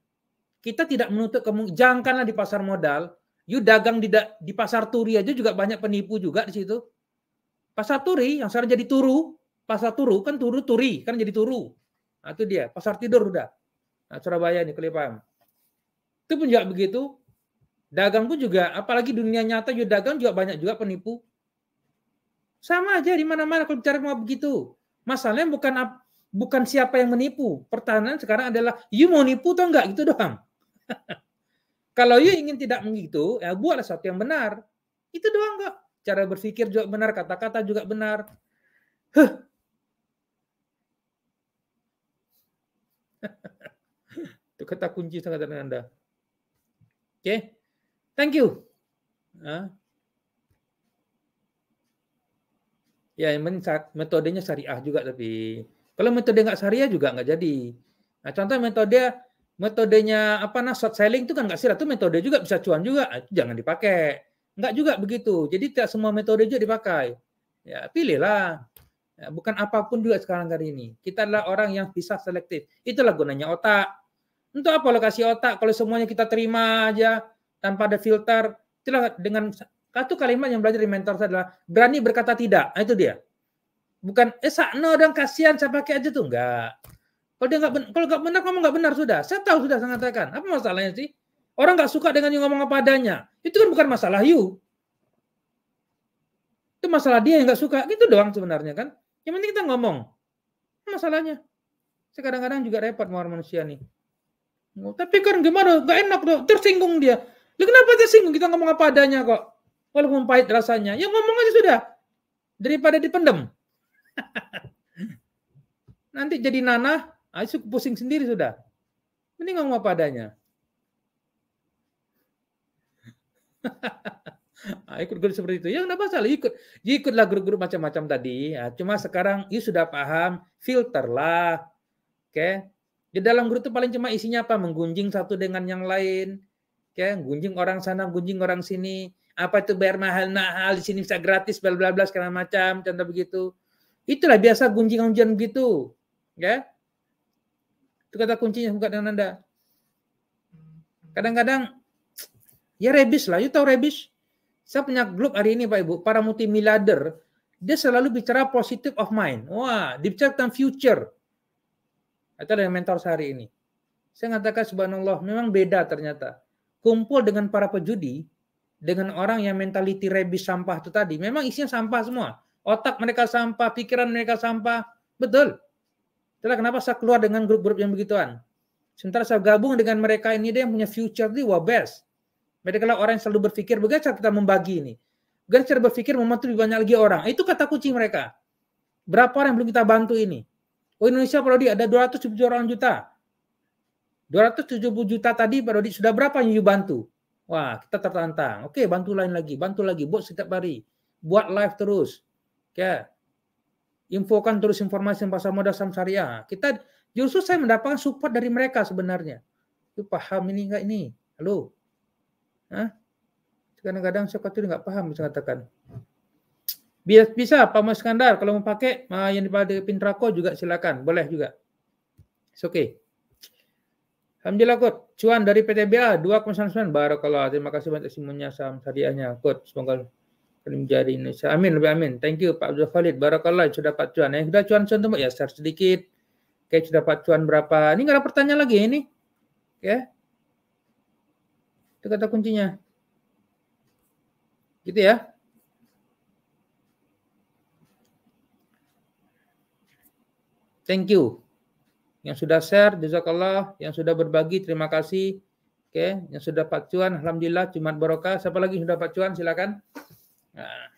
Kita tidak menutup kemungkinan jangkanlah di pasar modal, you dagang di da di pasar turi aja juga banyak penipu juga di situ. Pasar turi yang sekarang jadi turu, pasar turu kan turu turi kan jadi turu. Nah, itu dia pasar tidur udah. Nah, Surabaya ini kelipam. Itu pun juga begitu. Dagang pun juga apalagi dunia nyata juga dagang juga banyak juga penipu. Sama aja di mana-mana kalau bicara mau begitu. Masalahnya bukan bukan siapa yang menipu. Pertanyaan sekarang adalah you mau nipu atau enggak gitu doang. Kalau you ingin tidak begitu, ya buatlah sesuatu yang benar. Itu doang kok. Cara berpikir juga benar, kata-kata juga benar. Huh, Itu kata kunci sangat dengan Anda. Oke. Okay? Thank you. Nah. Ya, metodenya syariah juga tapi kalau metode nggak syariah juga nggak jadi. Nah, contoh metode metodenya apa nah short selling itu kan nggak sirah itu metode juga bisa cuan juga ah, jangan dipakai nggak juga begitu jadi tidak semua metode juga dipakai ya pilihlah Ya, bukan apapun juga sekarang kali ini. Kita adalah orang yang bisa selektif. Itulah gunanya otak. Untuk apa lokasi otak kalau semuanya kita terima aja tanpa ada filter? Itulah dengan satu kalimat yang belajar di mentor saya adalah berani berkata tidak. Nah, itu dia. Bukan eh sakno dong kasihan saya pakai aja tuh enggak. Kalau dia enggak kalau enggak benar kamu enggak benar sudah. Saya tahu sudah saya katakan. Apa masalahnya sih? Orang enggak suka dengan yang ngomong apa adanya. Itu kan bukan masalah you. Itu masalah dia yang enggak suka. Gitu doang sebenarnya kan yang penting kita ngomong. Masalahnya. sekarang kadang juga repot manusia nih. Tapi kan gimana? Gak enak dong. Tersinggung dia. Ya kenapa tersinggung? Kita ngomong apa adanya kok. Walaupun pahit rasanya. Ya ngomong aja sudah. Daripada dipendem. Nanti jadi nanah. Ayo ah, pusing sendiri sudah. Mending ngomong apa adanya. Nah, ikut guru seperti itu. Ya apa salah ikut. Ya ikutlah guru-guru macam-macam tadi. Ya, cuma sekarang you ya sudah paham, filterlah. Oke. Okay? Di dalam grup itu paling cuma isinya apa? Menggunjing satu dengan yang lain. Oke, okay? gunjing orang sana, gunjing orang sini. Apa itu bayar mahal-mahal di sini bisa gratis bla bla bla segala macam, contoh begitu. Itulah biasa gunjing-gunjingan begitu. Ya. Okay? Itu kata kuncinya bukan dengan Anda. Kadang-kadang ya rebis lah, you tahu rebis? Saya punya grup hari ini Pak Ibu, para multimilader, dia selalu bicara positive of mind. Wah, bicara tentang future. Itu adalah mentor hari ini. Saya mengatakan subhanallah, memang beda ternyata. Kumpul dengan para pejudi, dengan orang yang mentaliti rebis sampah itu tadi, memang isinya sampah semua. Otak mereka sampah, pikiran mereka sampah. Betul. Itulah kenapa saya keluar dengan grup-grup yang begituan. Sementara saya gabung dengan mereka ini dia yang punya future dia wah best. Mereka orang yang selalu berpikir bagaimana cara kita membagi ini. Bagaimana cara berpikir membantu lebih banyak lagi orang. Itu kata kunci mereka. Berapa orang yang belum kita bantu ini? Oh Indonesia Pak Dodi ada 270 orang juta. 270 juta tadi Pak Dodi sudah berapa yang you bantu? Wah kita tertantang. Oke bantu lain lagi, bantu lagi. Buat setiap hari. Buat live terus. Ya. Infokan terus informasi pasar modal saham syariah. Kita justru saya mendapatkan support dari mereka sebenarnya. Itu paham ini enggak ini? Halo, Hah? Kadang-kadang saya itu nggak paham saya katakan. Bias, bisa Pak Mas Skandar kalau mau pakai yang dipakai Pintrako juga silakan, boleh juga. It's okay. Alhamdulillah coach. Cuan dari PTBA 2,99 barakallah. Terima kasih banyak semuanya saham hadiahnya coach. Semoga menjadi Indonesia. Amin lebih amin. Thank you Pak Abdul Khalid. Barakallah sudah dapat cuan. Eh, sudah cuan contoh ya share sedikit. Kayak sudah dapat cuan berapa? Ini nggak ada pertanyaan lagi ini. Ya. Itu kata kuncinya. Gitu ya. Thank you. Yang sudah share, jazakallah. Yang sudah berbagi, terima kasih. Oke, okay. yang sudah pacuan, alhamdulillah, Jumat barokah. Siapa lagi yang sudah pacuan, silakan. Nah,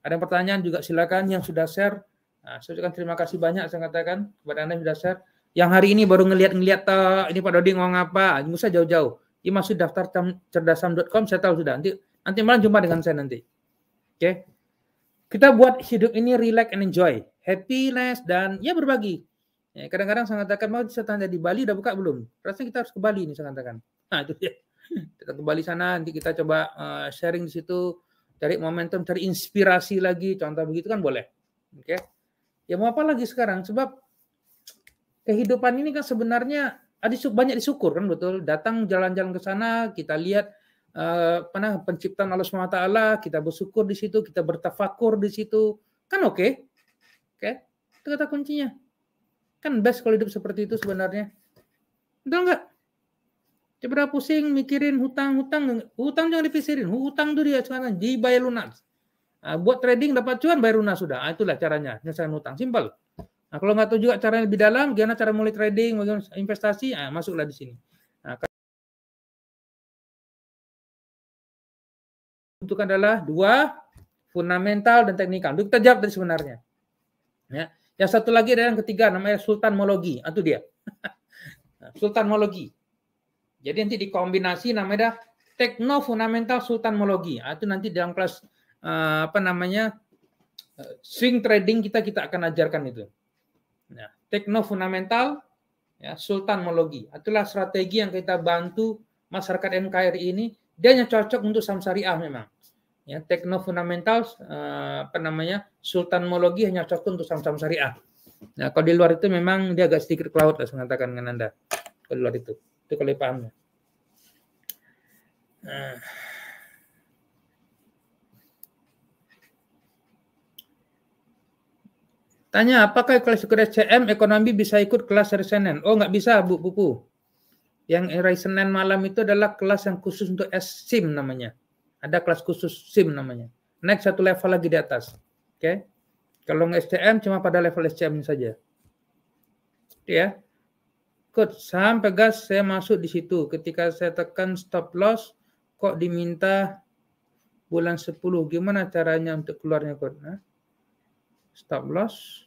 ada yang pertanyaan juga silakan. Yang sudah share, nah, saya ucapkan terima kasih banyak saya katakan kepada anda yang sudah share. Yang hari ini baru ngelihat-ngelihat, ini Pak Dodi ngomong apa? Musa jauh-jauh ini masuk daftar cerdasam.com saya tahu sudah nanti nanti malam jumpa dengan saya nanti oke okay? kita buat hidup ini relax and enjoy happiness dan ya berbagi ya, kadang-kadang saya katakan mau saya tanya di Bali udah buka belum rasanya kita harus ke Bali ini saya katakan nah itu dia kita ke Bali sana nanti kita coba uh, sharing di situ cari momentum cari inspirasi lagi contoh begitu kan boleh oke okay? ya mau apa lagi sekarang sebab kehidupan ini kan sebenarnya ada ah, banyak disyukur kan betul datang jalan-jalan ke sana kita lihat uh, penciptaan Allah SWT kita bersyukur di situ kita bertafakur di situ kan oke okay? oke okay? itu kata kuncinya kan best kalau hidup seperti itu sebenarnya betul nggak Coba pusing mikirin hutang hutang hutang jangan dipisirin hutang tuh dia sekarang dibayar lunas ah, buat trading dapat cuan bayar lunas sudah ah, itulah caranya nyesel hutang simple. Nah, kalau nggak tahu juga caranya lebih dalam, gimana cara mulai trading, bagaimana investasi, nah, masuklah di sini. Nah, untuk adalah dua fundamental dan teknikal. Untuk kita jawab tadi sebenarnya. Ya. Yang satu lagi adalah yang ketiga namanya Sultan sultanmologi. Ah, itu dia. Nah, Sultan sultanmologi. Jadi nanti dikombinasi namanya dah tekno fundamental sultanmologi. Ah, itu nanti dalam kelas ah, apa namanya eh, swing trading kita kita akan ajarkan itu. Ya, tekno fundamental, ya, sultanologi. Itulah strategi yang kita bantu masyarakat NKRI ini. Dia yang cocok untuk saham syariah memang. Ya, tekno fundamental eh, apa namanya sultanologi hanya cocok untuk saham-saham syariah. Nah, kalau di luar itu memang dia agak sedikit kelaut lah, mengatakan dengan anda. Kalau di luar itu, itu kalau pahamnya. Eh, Tanya apakah kelas ikut CM ekonomi bisa ikut kelas hari Senin? Oh nggak bisa Bu Pupu. Yang hari Senin malam itu adalah kelas yang khusus untuk SIM namanya. Ada kelas khusus SIM namanya. Naik satu level lagi di atas. Oke. Okay? Kalau SCM cuma pada level SCM saja. Ya. Good. Saham Pegas saya masuk di situ. Ketika saya tekan stop loss kok diminta bulan 10. Gimana caranya untuk keluarnya? Good? Nah, stop loss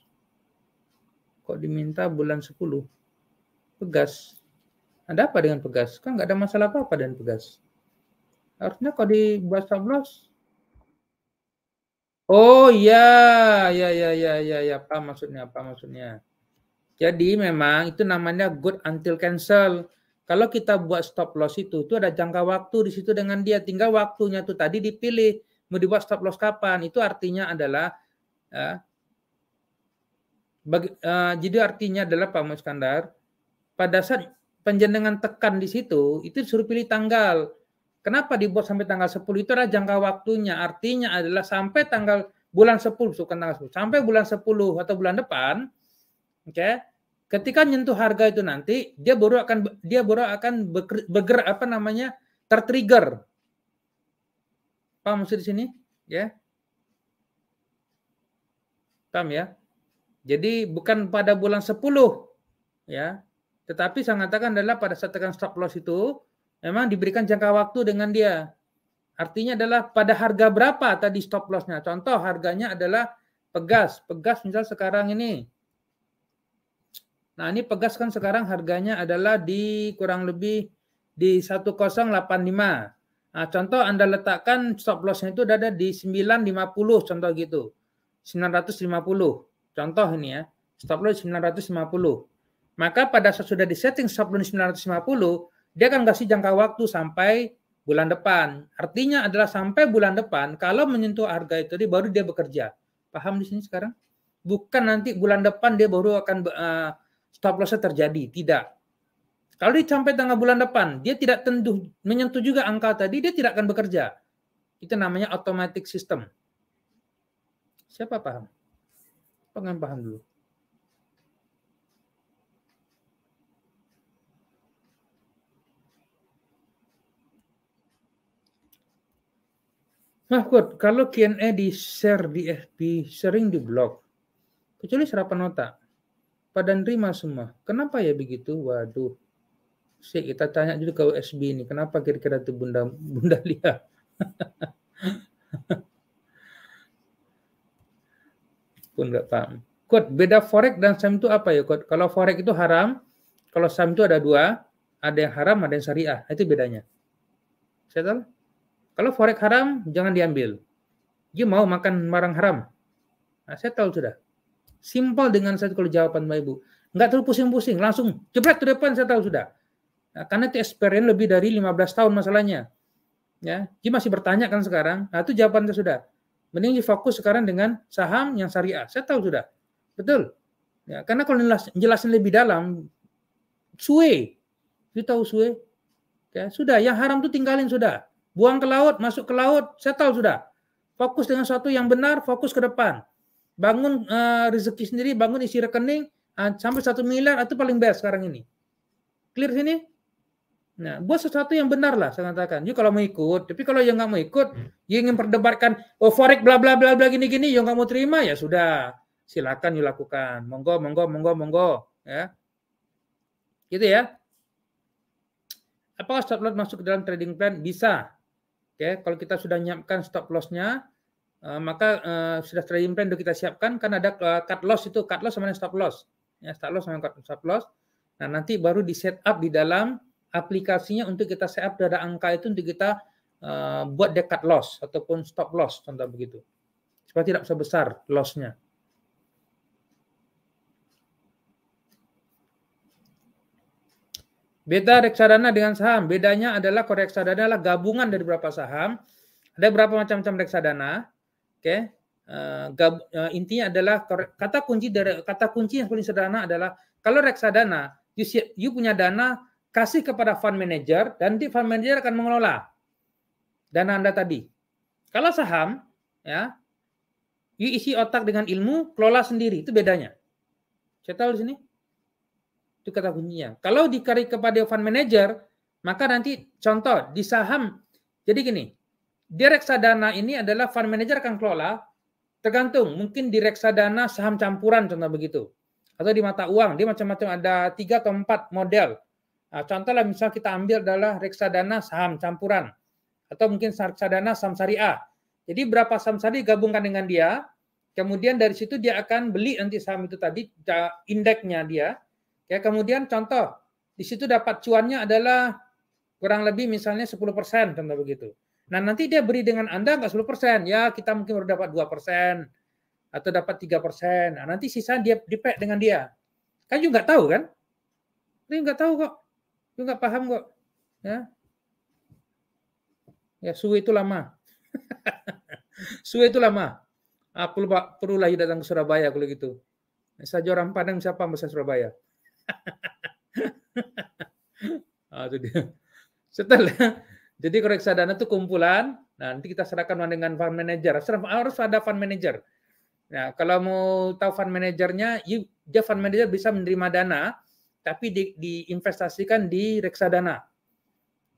kok diminta bulan 10? Pegas. Ada apa dengan pegas? Kan nggak ada masalah apa-apa dengan pegas. Harusnya kok dibuat stop loss. Oh iya, ya ya ya ya ya apa maksudnya? Apa maksudnya? Jadi memang itu namanya good until cancel. Kalau kita buat stop loss itu, itu ada jangka waktu di situ dengan dia. Tinggal waktunya tuh tadi dipilih mau dibuat stop loss kapan. Itu artinya adalah ya, bagi, uh, jadi artinya adalah Pak Muskandar, pada saat penjenengan tekan di situ, itu disuruh pilih tanggal. Kenapa dibuat sampai tanggal 10 itu adalah jangka waktunya. Artinya adalah sampai tanggal bulan 10, bukan tanggal 10, sampai bulan 10 atau bulan depan, oke, okay, ketika nyentuh harga itu nanti dia baru akan dia baru akan bergerak apa namanya tertrigger Pak maksud di sini ya paham ya jadi bukan pada bulan 10 ya. Tetapi saya mengatakan adalah pada saat tekan stop loss itu memang diberikan jangka waktu dengan dia. Artinya adalah pada harga berapa tadi stop lossnya. Contoh harganya adalah pegas. Pegas misal sekarang ini. Nah ini pegas kan sekarang harganya adalah di kurang lebih di 1085. Nah, contoh Anda letakkan stop lossnya itu ada di 950 contoh gitu. 950. Contoh ini ya, stop loss 950. Maka pada saat sudah disetting stop loss 950, dia akan kasih jangka waktu sampai bulan depan. Artinya adalah sampai bulan depan kalau menyentuh harga itu dia baru dia bekerja. Paham di sini sekarang? Bukan nanti bulan depan dia baru akan uh, stop lossnya terjadi, tidak. Kalau dia sampai tanggal bulan depan, dia tidak tentu menyentuh juga angka tadi, dia tidak akan bekerja. Itu namanya automatic system. Siapa paham? penambahan dulu. Nah, good. kalau Q&A di-share di FB, sering di-blog, kecuali serapan nota, pada nerima semua. Kenapa ya begitu? Waduh, Si kita tanya juga ke USB ini, kenapa kira-kira tuh bunda, bunda lihat? pun nggak paham. Kod, beda forex dan saham itu apa ya, Kod? Kalau forex itu haram, kalau saham itu ada dua, ada yang haram, ada yang syariah. Itu bedanya. Saya Kalau forex haram, jangan diambil. Dia mau makan barang haram. Nah, saya tahu sudah. Simpel dengan saya kalau jawaban Mbak Ibu. Nggak terlalu pusing-pusing, langsung jebret ke depan saya tahu sudah. Nah, karena itu experience lebih dari 15 tahun masalahnya. Ya, dia masih bertanya kan sekarang. Nah, itu jawabannya sudah. Mending difokus sekarang dengan saham yang syariah. Saya tahu sudah. Betul. Ya, karena kalau jelasin lebih dalam, suwe. Dia tahu suwe. Ya, sudah, yang haram itu tinggalin sudah. Buang ke laut, masuk ke laut, saya tahu sudah. Fokus dengan sesuatu yang benar, fokus ke depan. Bangun uh, rezeki sendiri, bangun isi rekening, ah, sampai satu miliar itu paling best sekarang ini. Clear sini? Nah, buat sesuatu yang benar lah saya katakan. yuk kalau mau ikut, tapi kalau yang nggak mau ikut, hmm. you ingin perdebatkan, oh forex bla bla bla bla gini gini, yang nggak mau terima ya sudah, silakan you lakukan. Monggo, monggo, monggo, monggo, ya. Gitu ya. Apakah stop loss masuk ke dalam trading plan? Bisa. Oke, kalau kita sudah menyiapkan stop lossnya, eh, maka eh, sudah trading plan sudah kita siapkan kan ada eh, cut loss itu cut loss sama stop loss. Ya, stop loss sama stop loss. Nah, nanti baru di set up di dalam aplikasinya untuk kita setup data angka itu untuk kita uh, buat dekat loss ataupun stop loss contoh begitu supaya tidak sebesar lossnya. Beta reksadana dengan saham bedanya adalah kalau reksadana adalah gabungan dari beberapa saham ada berapa macam-macam reksadana oke okay? Uh, eh, gab, uh, intinya adalah kata kunci dari kata kunci yang paling sederhana adalah kalau reksadana you, you punya dana kasih kepada fund manager dan di fund manager akan mengelola dana Anda tadi. Kalau saham, ya, you isi otak dengan ilmu, kelola sendiri, itu bedanya. saya tahu di sini. Itu kata kuncinya. Kalau dikari kepada fund manager, maka nanti contoh di saham. Jadi gini, di reksadana ini adalah fund manager akan kelola tergantung mungkin di reksadana saham campuran contoh begitu atau di mata uang dia macam-macam ada tiga atau empat model Nah, contohlah misal kita ambil adalah reksadana saham campuran atau mungkin reksadana saham syariah. Jadi berapa saham syariah gabungkan dengan dia, kemudian dari situ dia akan beli nanti saham itu tadi indeksnya dia. Ya, kemudian contoh di situ dapat cuannya adalah kurang lebih misalnya 10% contoh begitu. Nah, nanti dia beri dengan Anda nggak 10%, ya kita mungkin baru dapat 2% atau dapat 3%. Nah, nanti sisa dia dipek dengan dia. Kan juga tahu kan? Ini kan enggak tahu kok. Lu nggak paham kok. Ya. Ya, suwe itu lama. suwe itu lama. aku lupa perlu lagi datang ke Surabaya kalau gitu. Saja orang Padang siapa bahasa Surabaya. ah, itu dia. Setelah jadi koreksi dana itu kumpulan. Nah, nanti kita serahkan dengan fund manager. Harus ada fund manager. Nah, kalau mau tahu fund manajernya, dia fund manager bisa menerima dana tapi di, diinvestasikan di reksadana.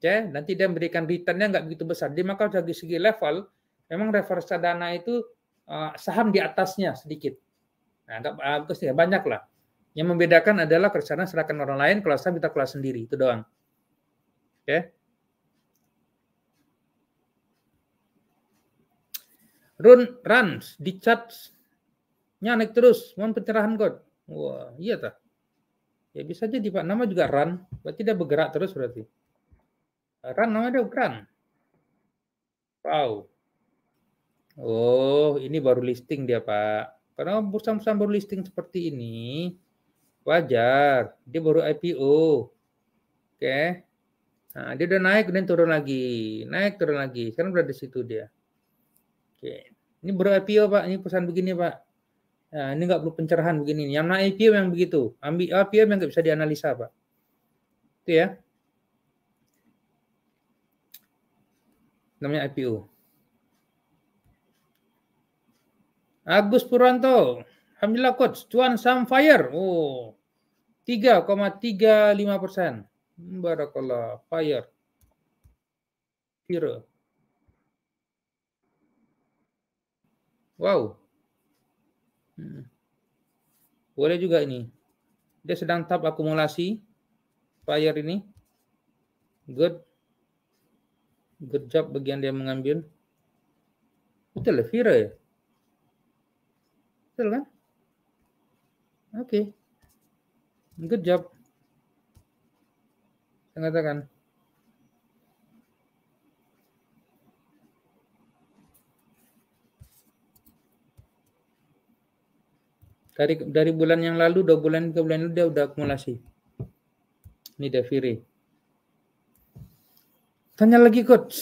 Ya, nanti dia memberikan returnnya nggak begitu besar. Jadi maka dari segi level, memang reksadana itu uh, saham di atasnya sedikit. Nah, agak bagus ya, banyak lah. Yang membedakan adalah reksadana serahkan orang lain, kalau saham kita kelas sendiri, itu doang. Oke. Ya. Okay. Run, runs, di chat terus, mohon pencerahan God. Wah, iya tak? Ya bisa jadi Pak, nama juga run, berarti dia bergerak terus berarti. Run namanya dia run. Wow. Oh, ini baru listing dia Pak. Karena bursa-bursa baru listing seperti ini, wajar. Dia baru IPO. Oke. Okay. Nah, dia udah naik kemudian turun lagi, naik turun lagi. Sekarang udah di situ dia. Oke. Ini baru IPO, Pak. Ini pesan begini, Pak. Nah, ini nggak perlu pencerahan begini. Yang naik IPO yang begitu. Ambil ah, IPO yang nggak bisa dianalisa, Pak. Itu ya. Namanya IPO. Agus Puranto. Alhamdulillah coach, cuan Sam fire. Oh. 3,35 persen. Barakallah, fire. Fire. Wow, Hmm. Boleh juga ini. Dia sedang tap akumulasi fire ini. Good. Good job bagian dia mengambil. Betul ya, Vira ya? Betul kan? Oke. Okay. Good job. Saya katakan. dari dari bulan yang lalu dua bulan ke bulan ini dia udah akumulasi ini Davire tanya lagi coach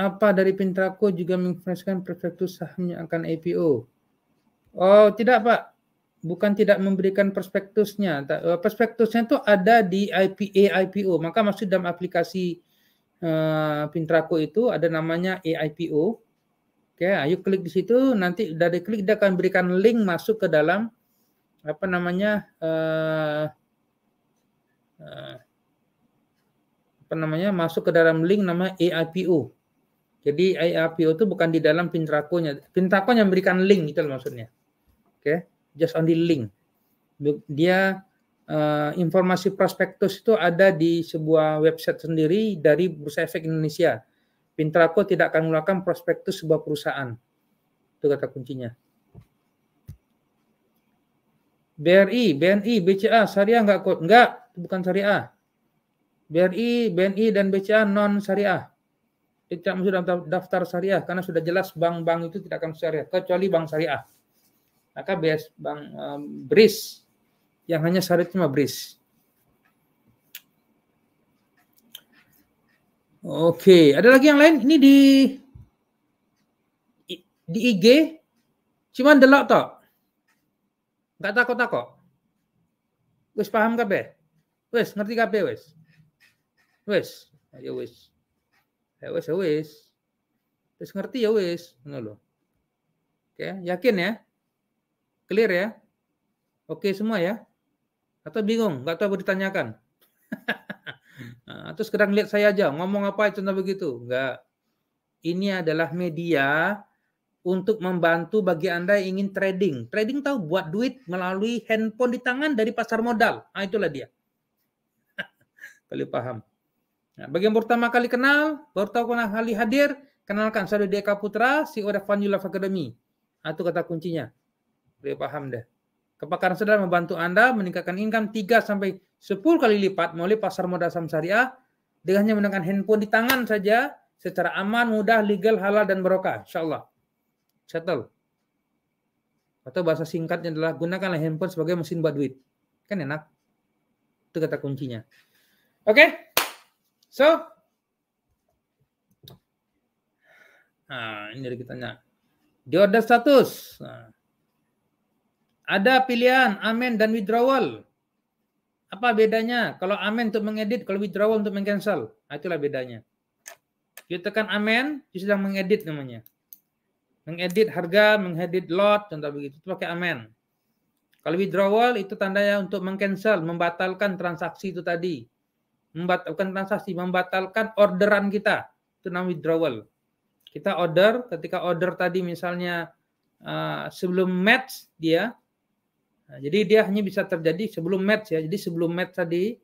apa dari Pintraco juga menginformasikan prospektus sahamnya akan IPO oh tidak pak bukan tidak memberikan prospektusnya eh, prospektusnya itu ada di IPA IPO maka maksud dalam aplikasi uh, Pintraco itu ada namanya AIPO Oke, ayo klik di situ. Nanti dari klik dia akan berikan link masuk ke dalam apa namanya uh, uh, apa namanya masuk ke dalam link nama AIPO. Jadi AIPO itu bukan di dalam Pintraco-nya. Pintraco yang berikan link itu maksudnya. Oke, just on the link. Dia eh, informasi prospektus itu ada di sebuah website sendiri dari Bursa Efek Indonesia Pintarko tidak akan melakukan prospektus sebuah perusahaan. Itu kata kuncinya. BRI, BNI, BCA, syariah enggak kok? Enggak, bukan syariah. BRI, BNI, dan BCA non-syariah. Tidak masuk dalam daftar syariah karena sudah jelas bank-bank itu tidak akan syariah, kecuali bank syariah. Maka BS, bank um, BRIS, yang hanya syariah cuma BRIS. Oke, ada lagi yang lain? Ini di di IG cuman delok tak? Enggak takut-takut. Wis paham kabeh? Wis ngerti kabeh wis. Wis, ayo wis. wes ya wis, ya wis. Wis ngerti ya wis, ngono lho. Oke, yakin ya? Clear ya? Oke semua ya? Atau bingung, nggak tahu apa ditanyakan? Nah, terus sekarang lihat saya aja, ngomong apa itu nah begitu. Enggak. Ini adalah media untuk membantu bagi Anda yang ingin trading. Trading tahu buat duit melalui handphone di tangan dari pasar modal. Nah, itulah dia. Kali paham. Nah, bagi pertama kali kenal, baru tahu kali hadir, kenalkan saya Deka Putra, si Revan Yulaf Academy. Nah, itu kata kuncinya. Dia paham deh. Kepakaran saudara membantu Anda meningkatkan income 3 sampai 10 kali lipat melalui pasar modal saham syariah dengan hanya menggunakan handphone di tangan saja secara aman, mudah, legal, halal, dan barokah. Insya Allah. Settle. Atau bahasa singkatnya adalah gunakanlah handphone sebagai mesin buat duit. Kan enak. Itu kata kuncinya. Oke? Okay? So, Nah, ini dari kitanya. Di order status. Nah. Ada pilihan amen dan withdrawal. Apa bedanya? Kalau amin untuk mengedit, kalau withdrawal untuk mengcancel. Nah, itulah bedanya. kita tekan amin, itu sedang mengedit namanya. Mengedit harga, mengedit lot, contoh begitu. Itu pakai amin. Kalau withdrawal itu tandanya untuk mengcancel, membatalkan transaksi itu tadi. Membatalkan transaksi, membatalkan orderan kita. Itu namanya withdrawal. Kita order, ketika order tadi misalnya uh, sebelum match dia Nah, jadi dia hanya bisa terjadi sebelum match ya. Jadi sebelum match tadi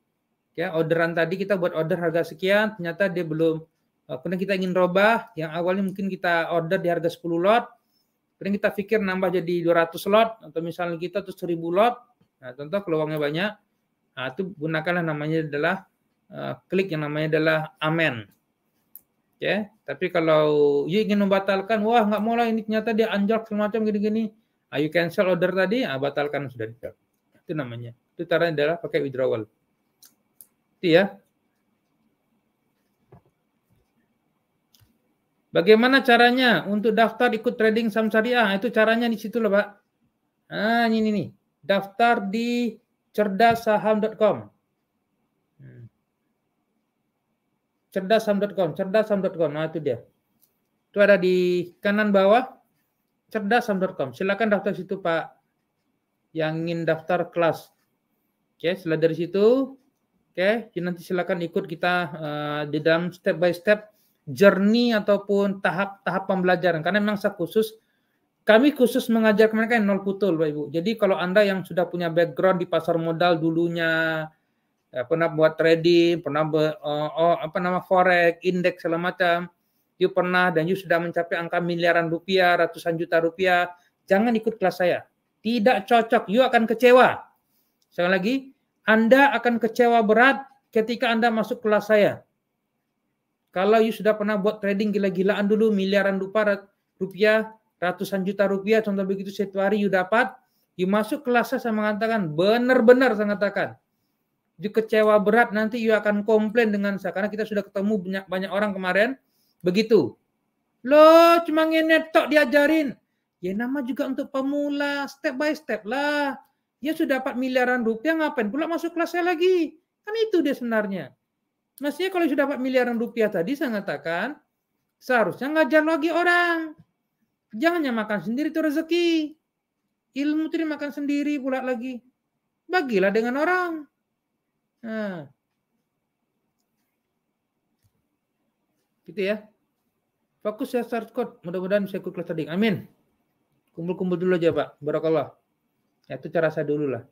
ya orderan tadi kita buat order harga sekian ternyata dia belum eh, kemudian kita ingin robah yang awalnya mungkin kita order di harga 10 lot kemudian kita pikir nambah jadi 200 lot atau misalnya kita terus 1000 lot nah contoh peluangnya banyak nah, itu gunakanlah namanya adalah uh, klik yang namanya adalah amen ya okay? tapi kalau you ingin membatalkan wah nggak mau lah ini ternyata dia anjlok semacam gini-gini you cancel order tadi, ah, batalkan sudah. Itu namanya. Itu caranya adalah pakai withdrawal. Itu ya. Bagaimana caranya untuk daftar ikut trading saham syariah? Ah, itu caranya di situ loh, Pak. Ah, ini nih. Daftar di cerdasaham.com. Hmm. Cerdasaham.com, cerdasaham.com. Nah, itu dia. Itu ada di kanan bawah cerdasam.com. Silakan daftar situ Pak yang ingin daftar kelas. Oke, setelah dari situ, oke, nanti silakan ikut kita uh, di dalam step by step journey ataupun tahap-tahap pembelajaran. Karena memang saya khusus, kami khusus mengajar mereka yang nol putul, Pak Ibu. Jadi kalau Anda yang sudah punya background di pasar modal dulunya, ya, pernah buat trading, pernah ber, uh, eh, oh, apa nama forex, indeks segala macam, you pernah dan you sudah mencapai angka miliaran rupiah, ratusan juta rupiah, jangan ikut kelas saya. Tidak cocok, you akan kecewa. Sekali lagi, Anda akan kecewa berat ketika Anda masuk kelas saya. Kalau you sudah pernah buat trading gila-gilaan dulu, miliaran rupiah, ratusan juta rupiah, contoh begitu setiap hari you dapat, you masuk kelas saya, saya mengatakan, benar-benar saya mengatakan, you kecewa berat, nanti you akan komplain dengan saya. Karena kita sudah ketemu banyak, banyak orang kemarin, Begitu. Loh, cuma ngene tok diajarin. Ya nama juga untuk pemula, step by step lah. Ya sudah dapat miliaran rupiah, ngapain pula masuk kelasnya lagi? Kan itu dia sebenarnya. Maksudnya kalau sudah dapat miliaran rupiah tadi, saya katakan, seharusnya ngajar lagi orang. Jangan makan sendiri itu rezeki. Ilmu itu makan sendiri pula lagi. Bagilah dengan orang. Nah. Gitu ya. Fokus ya start code. Mudah-mudahan saya ikut kelas tadi. Amin. Kumpul-kumpul dulu aja Pak. Barakallah. Ya, itu cara saya dulu lah.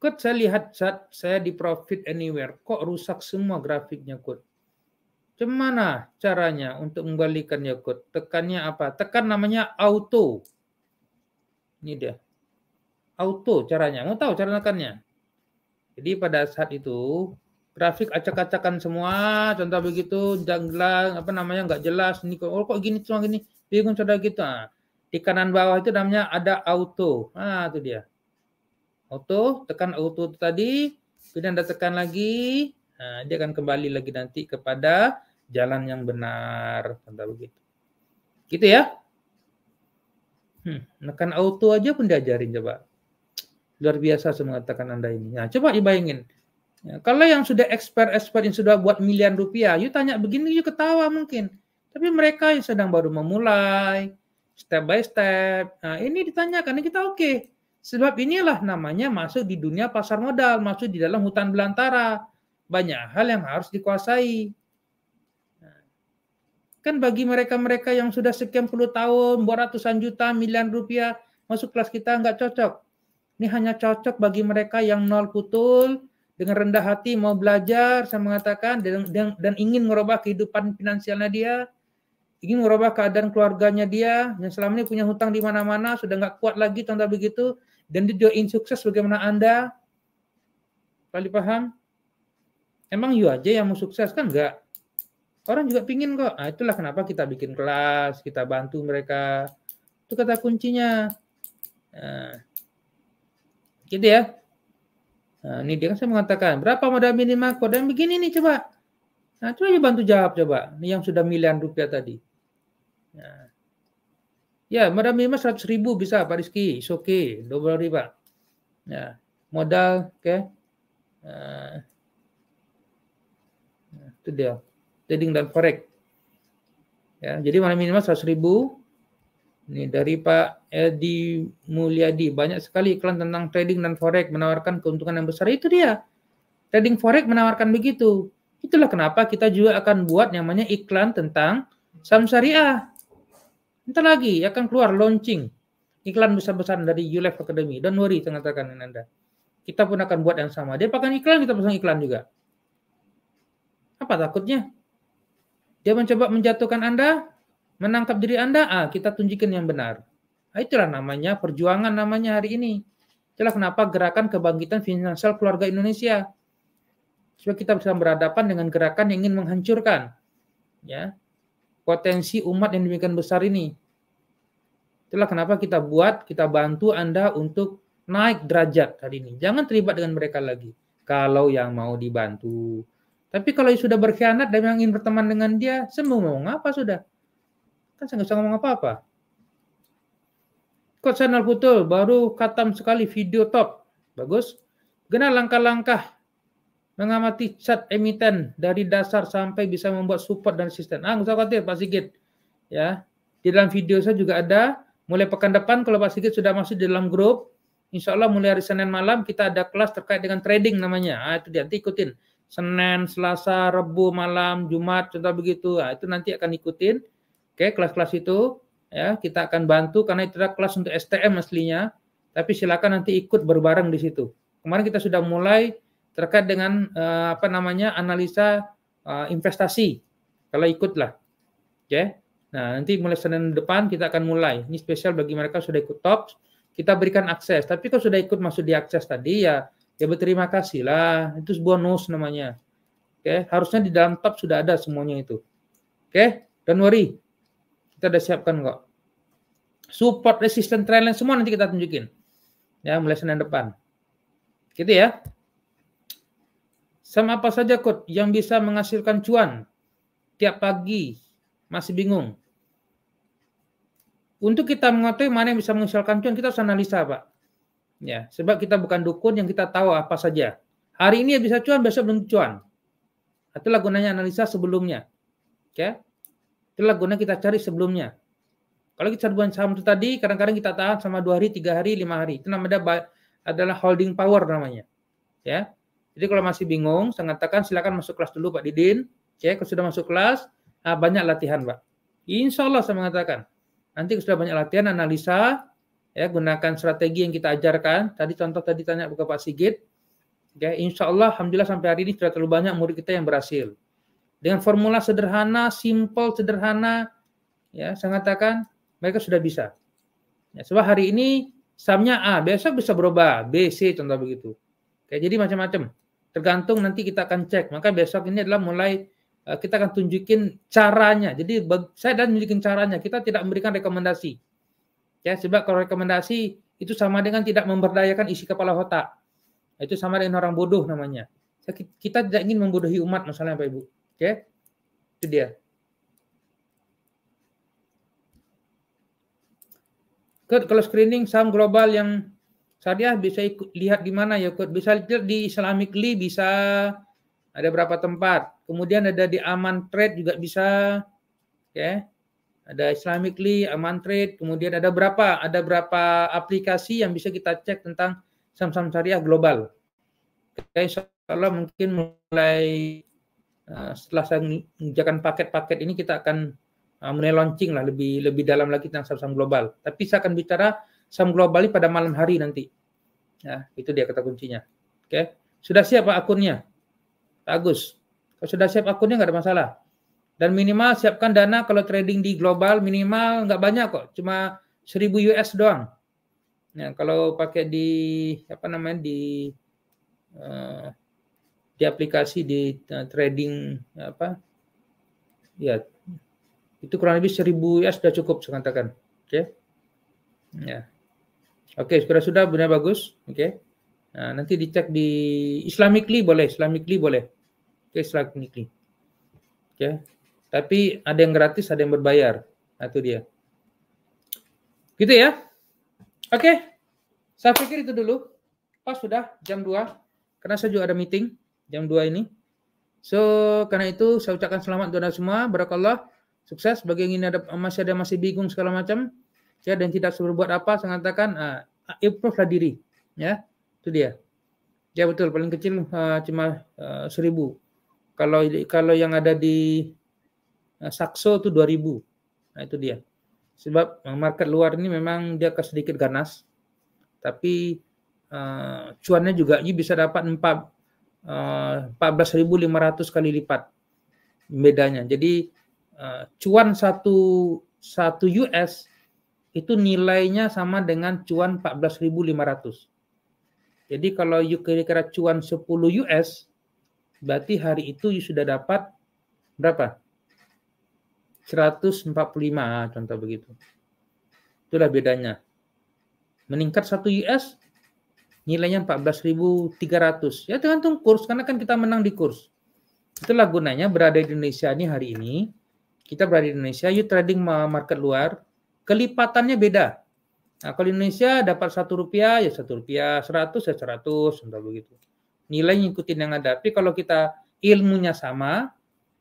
Kut, saya lihat saat saya di profit anywhere. Kok rusak semua grafiknya Kut? Gimana caranya untuk membalikannya Kut? Tekannya apa? Tekan namanya auto. Ini dia. Auto caranya. Mau tahu cara tekannya? Jadi pada saat itu grafik acak-acakan semua contoh begitu janggalan apa namanya nggak jelas ini oh kok gini cuma gini bingung saudara gitu nah, di kanan bawah itu namanya ada auto nah itu dia auto tekan auto tadi kemudian anda tekan lagi nah, dia akan kembali lagi nanti kepada jalan yang benar contoh begitu gitu ya hmm, tekan auto aja pun diajarin coba luar biasa saya mengatakan anda ini nah coba dibayangin Ya, kalau yang sudah expert-expert yang sudah buat miliar rupiah, you tanya begini, you ketawa mungkin. Tapi mereka yang sedang baru memulai, step by step. Nah, ini ditanyakan, kita oke. Okay. Sebab inilah namanya masuk di dunia pasar modal, masuk di dalam hutan belantara. Banyak hal yang harus dikuasai. Nah, kan bagi mereka-mereka yang sudah sekian puluh tahun, buat ratusan juta, miliar rupiah, masuk kelas kita nggak cocok. Ini hanya cocok bagi mereka yang nol putul, dengan rendah hati mau belajar, saya mengatakan dan, dan, dan ingin merubah kehidupan finansialnya dia, ingin merubah keadaan keluarganya dia yang selama ini punya hutang di mana-mana sudah nggak kuat lagi tanda begitu dan dia sukses bagaimana anda kali paham emang you aja yang mau sukses kan enggak orang juga pingin kok nah, itulah kenapa kita bikin kelas kita bantu mereka itu kata kuncinya nah, gitu ya Nah, ini dia kan saya mengatakan, berapa modal minimal kode Dan begini nih coba. Nah, coba bantu jawab coba. Ini yang sudah miliaran rupiah tadi. Nah. Ya, modal minimal 100 ribu bisa Pak Rizky. It's okay. Double Pak. Ya, modal, oke. Okay. Nah. nah, itu dia. Trading dan korek. Ya, jadi modal minimal 100 ribu. Ini dari Pak Edi Mulyadi, banyak sekali iklan tentang trading dan forex menawarkan keuntungan yang besar. Itu dia. Trading forex menawarkan begitu. Itulah kenapa kita juga akan buat namanya iklan tentang saham syariah. Ntar lagi akan keluar launching iklan besar-besaran dari ULEF Academy. Don't worry, saya katakan Anda. Kita pun akan buat yang sama. Dia pakai iklan, kita pasang iklan juga. Apa takutnya? Dia mencoba menjatuhkan Anda, menangkap diri Anda, ah, kita tunjukkan yang benar. Nah, itulah namanya perjuangan namanya hari ini. Itulah kenapa gerakan kebangkitan finansial keluarga Indonesia. Supaya kita bisa berhadapan dengan gerakan yang ingin menghancurkan ya potensi umat yang demikian besar ini. Itulah kenapa kita buat, kita bantu Anda untuk naik derajat hari ini. Jangan terlibat dengan mereka lagi kalau yang mau dibantu. Tapi kalau sudah berkhianat dan yang ingin berteman dengan dia, semua mau ngapa sudah? Kan saya nggak usah ngomong apa-apa. Coach channel betul, baru katam sekali video top. Bagus. Kenal langkah-langkah mengamati cat emiten dari dasar sampai bisa membuat support dan resisten. Ah, nggak usah khawatir Pak Sigit. Ya, di dalam video saya juga ada. Mulai pekan depan kalau Pak Sigit sudah masuk di dalam grup, Insya Allah mulai hari Senin malam kita ada kelas terkait dengan trading namanya. Ah, itu nanti ikutin. Senin, Selasa, Rebu malam, Jumat, contoh begitu. Ah, itu nanti akan ikutin. Oke, kelas-kelas itu ya kita akan bantu karena itu adalah kelas untuk STM aslinya, tapi silakan nanti ikut berbareng di situ. Kemarin kita sudah mulai terkait dengan uh, apa namanya analisa uh, investasi. Kalau ikutlah. Oke. Nah, nanti mulai Senin depan kita akan mulai. Ini spesial bagi mereka sudah ikut TOPS, kita berikan akses. Tapi kalau sudah ikut masuk di akses tadi ya ya berterima kasih lah. Itu bonus namanya. Oke, harusnya di dalam top sudah ada semuanya itu. Oke, don't worry. Kita udah siapkan kok. Support, resistance, trailing semua nanti kita tunjukin. Ya, mulai Senin depan. Gitu ya. Sama apa saja coach yang bisa menghasilkan cuan tiap pagi masih bingung. Untuk kita mengetahui mana yang bisa menghasilkan cuan, kita harus analisa, Pak. Ya, sebab kita bukan dukun yang kita tahu apa saja. Hari ini bisa cuan, besok belum cuan. Itulah gunanya analisa sebelumnya. Oke. Ya. Okay? Itulah guna kita cari sebelumnya. Kalau kita serbuan saham itu tadi, kadang-kadang kita tahan sama dua hari, tiga hari, lima hari. Itu namanya adalah holding power namanya. Ya. Jadi kalau masih bingung, saya katakan silakan masuk kelas dulu Pak Didin. Oke, kalau sudah masuk kelas, nah banyak latihan Pak. Insya Allah saya mengatakan. Nanti sudah banyak latihan, analisa, ya gunakan strategi yang kita ajarkan. Tadi contoh tadi tanya ke Pak Sigit, Ya, insya Allah, alhamdulillah sampai hari ini sudah terlalu banyak murid kita yang berhasil dengan formula sederhana, simple, sederhana, ya saya katakan mereka sudah bisa. Ya, sebab hari ini sahamnya A, besok bisa berubah B, C, contoh begitu. Oke, jadi macam-macam. Tergantung nanti kita akan cek. Maka besok ini adalah mulai eh, kita akan tunjukin caranya. Jadi saya dan tunjukin caranya. Kita tidak memberikan rekomendasi. Ya, sebab kalau rekomendasi itu sama dengan tidak memberdayakan isi kepala otak. Itu sama dengan orang bodoh namanya. Kita tidak ingin membodohi umat masalahnya Pak Ibu. Oke, itu dia. Kurt, kalau screening saham global yang syariah bisa ikut, lihat di mana ya Kurt? Bisa lihat di Islamically bisa ada berapa tempat. Kemudian ada di Aman Trade juga bisa. Oke. Okay. Ada Islamically, Aman Trade, kemudian ada berapa? Ada berapa aplikasi yang bisa kita cek tentang saham-saham syariah global. Oke, okay, insya mungkin mulai Ah, setelah saya mengerjakan paket-paket ini kita akan ah, mulai launching lah lebih lebih dalam lagi tentang saham-saham global. Tapi saya akan bicara saham global pada malam hari nanti. Ya, itu dia kata kuncinya. Oke. Okay. Sudah siap Pak akunnya? Bagus. Agus. Kalau sudah siap akunnya nggak ada masalah. Dan minimal siapkan dana kalau trading di global minimal nggak banyak kok, cuma 1000 US doang. Nah, kalau pakai di apa namanya di uh, di aplikasi di uh, trading apa ya itu kurang lebih 1000 ya sudah cukup saya katakan oke okay? ya oke okay, sudah sudah benar bagus oke okay? nah, nanti dicek di Islamically boleh Islamically boleh oke okay, Islamically oke okay? tapi ada yang gratis ada yang berbayar nah, itu dia gitu ya oke okay. saya pikir itu dulu pas sudah jam 2 karena saya juga ada meeting jam 2 ini. So, karena itu saya ucapkan selamat kepada semua. Barakallah. Sukses bagi yang ingin ada, masih ada masih bingung segala macam. Ya, dan tidak berbuat apa, saya katakan uh, improve lah diri. Ya, itu dia. Ya betul, paling kecil uh, cuma uh, seribu. Kalau kalau yang ada di uh, Sakso itu ribu. Nah, itu dia. Sebab market luar ini memang dia sedikit ganas. Tapi uh, cuannya juga you bisa dapat 4 14.500 eh, kali lipat bedanya. Jadi eh, cuan satu satu US itu nilainya sama dengan cuan 14.500. Jadi kalau you kira-kira cuan 10 US berarti hari itu you sudah dapat berapa? 145 contoh begitu. Itulah bedanya. Meningkat 1 US nilainya 14.300. Ya tergantung kurs karena kan kita menang di kurs. Itulah gunanya berada di Indonesia ini hari ini. Kita berada di Indonesia, you trading market luar, kelipatannya beda. Nah, kalau Indonesia dapat satu rupiah, ya satu rupiah, seratus ya seratus, entah begitu. Nilai ngikutin yang ada. Tapi kalau kita ilmunya sama,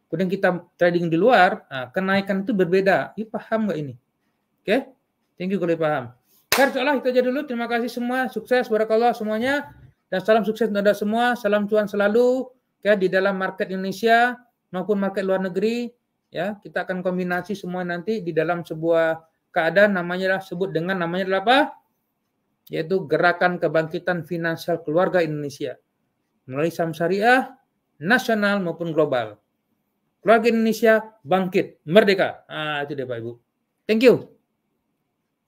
kemudian kita trading di luar, nah, kenaikan itu berbeda. Ini paham nggak ini? Oke, okay? thank you kalau paham insya Allah itu aja dulu. Terima kasih semua. Sukses. Barakallah semuanya. Dan salam sukses untuk Anda semua. Salam cuan selalu. Ya, di dalam market Indonesia maupun market luar negeri. Ya, kita akan kombinasi semua nanti di dalam sebuah keadaan namanya lah sebut dengan namanya adalah apa? Yaitu Gerakan Kebangkitan Finansial Keluarga Indonesia melalui saham syariah nasional maupun global. Keluarga Indonesia bangkit, merdeka. Ah, itu dia Pak Ibu. Thank you.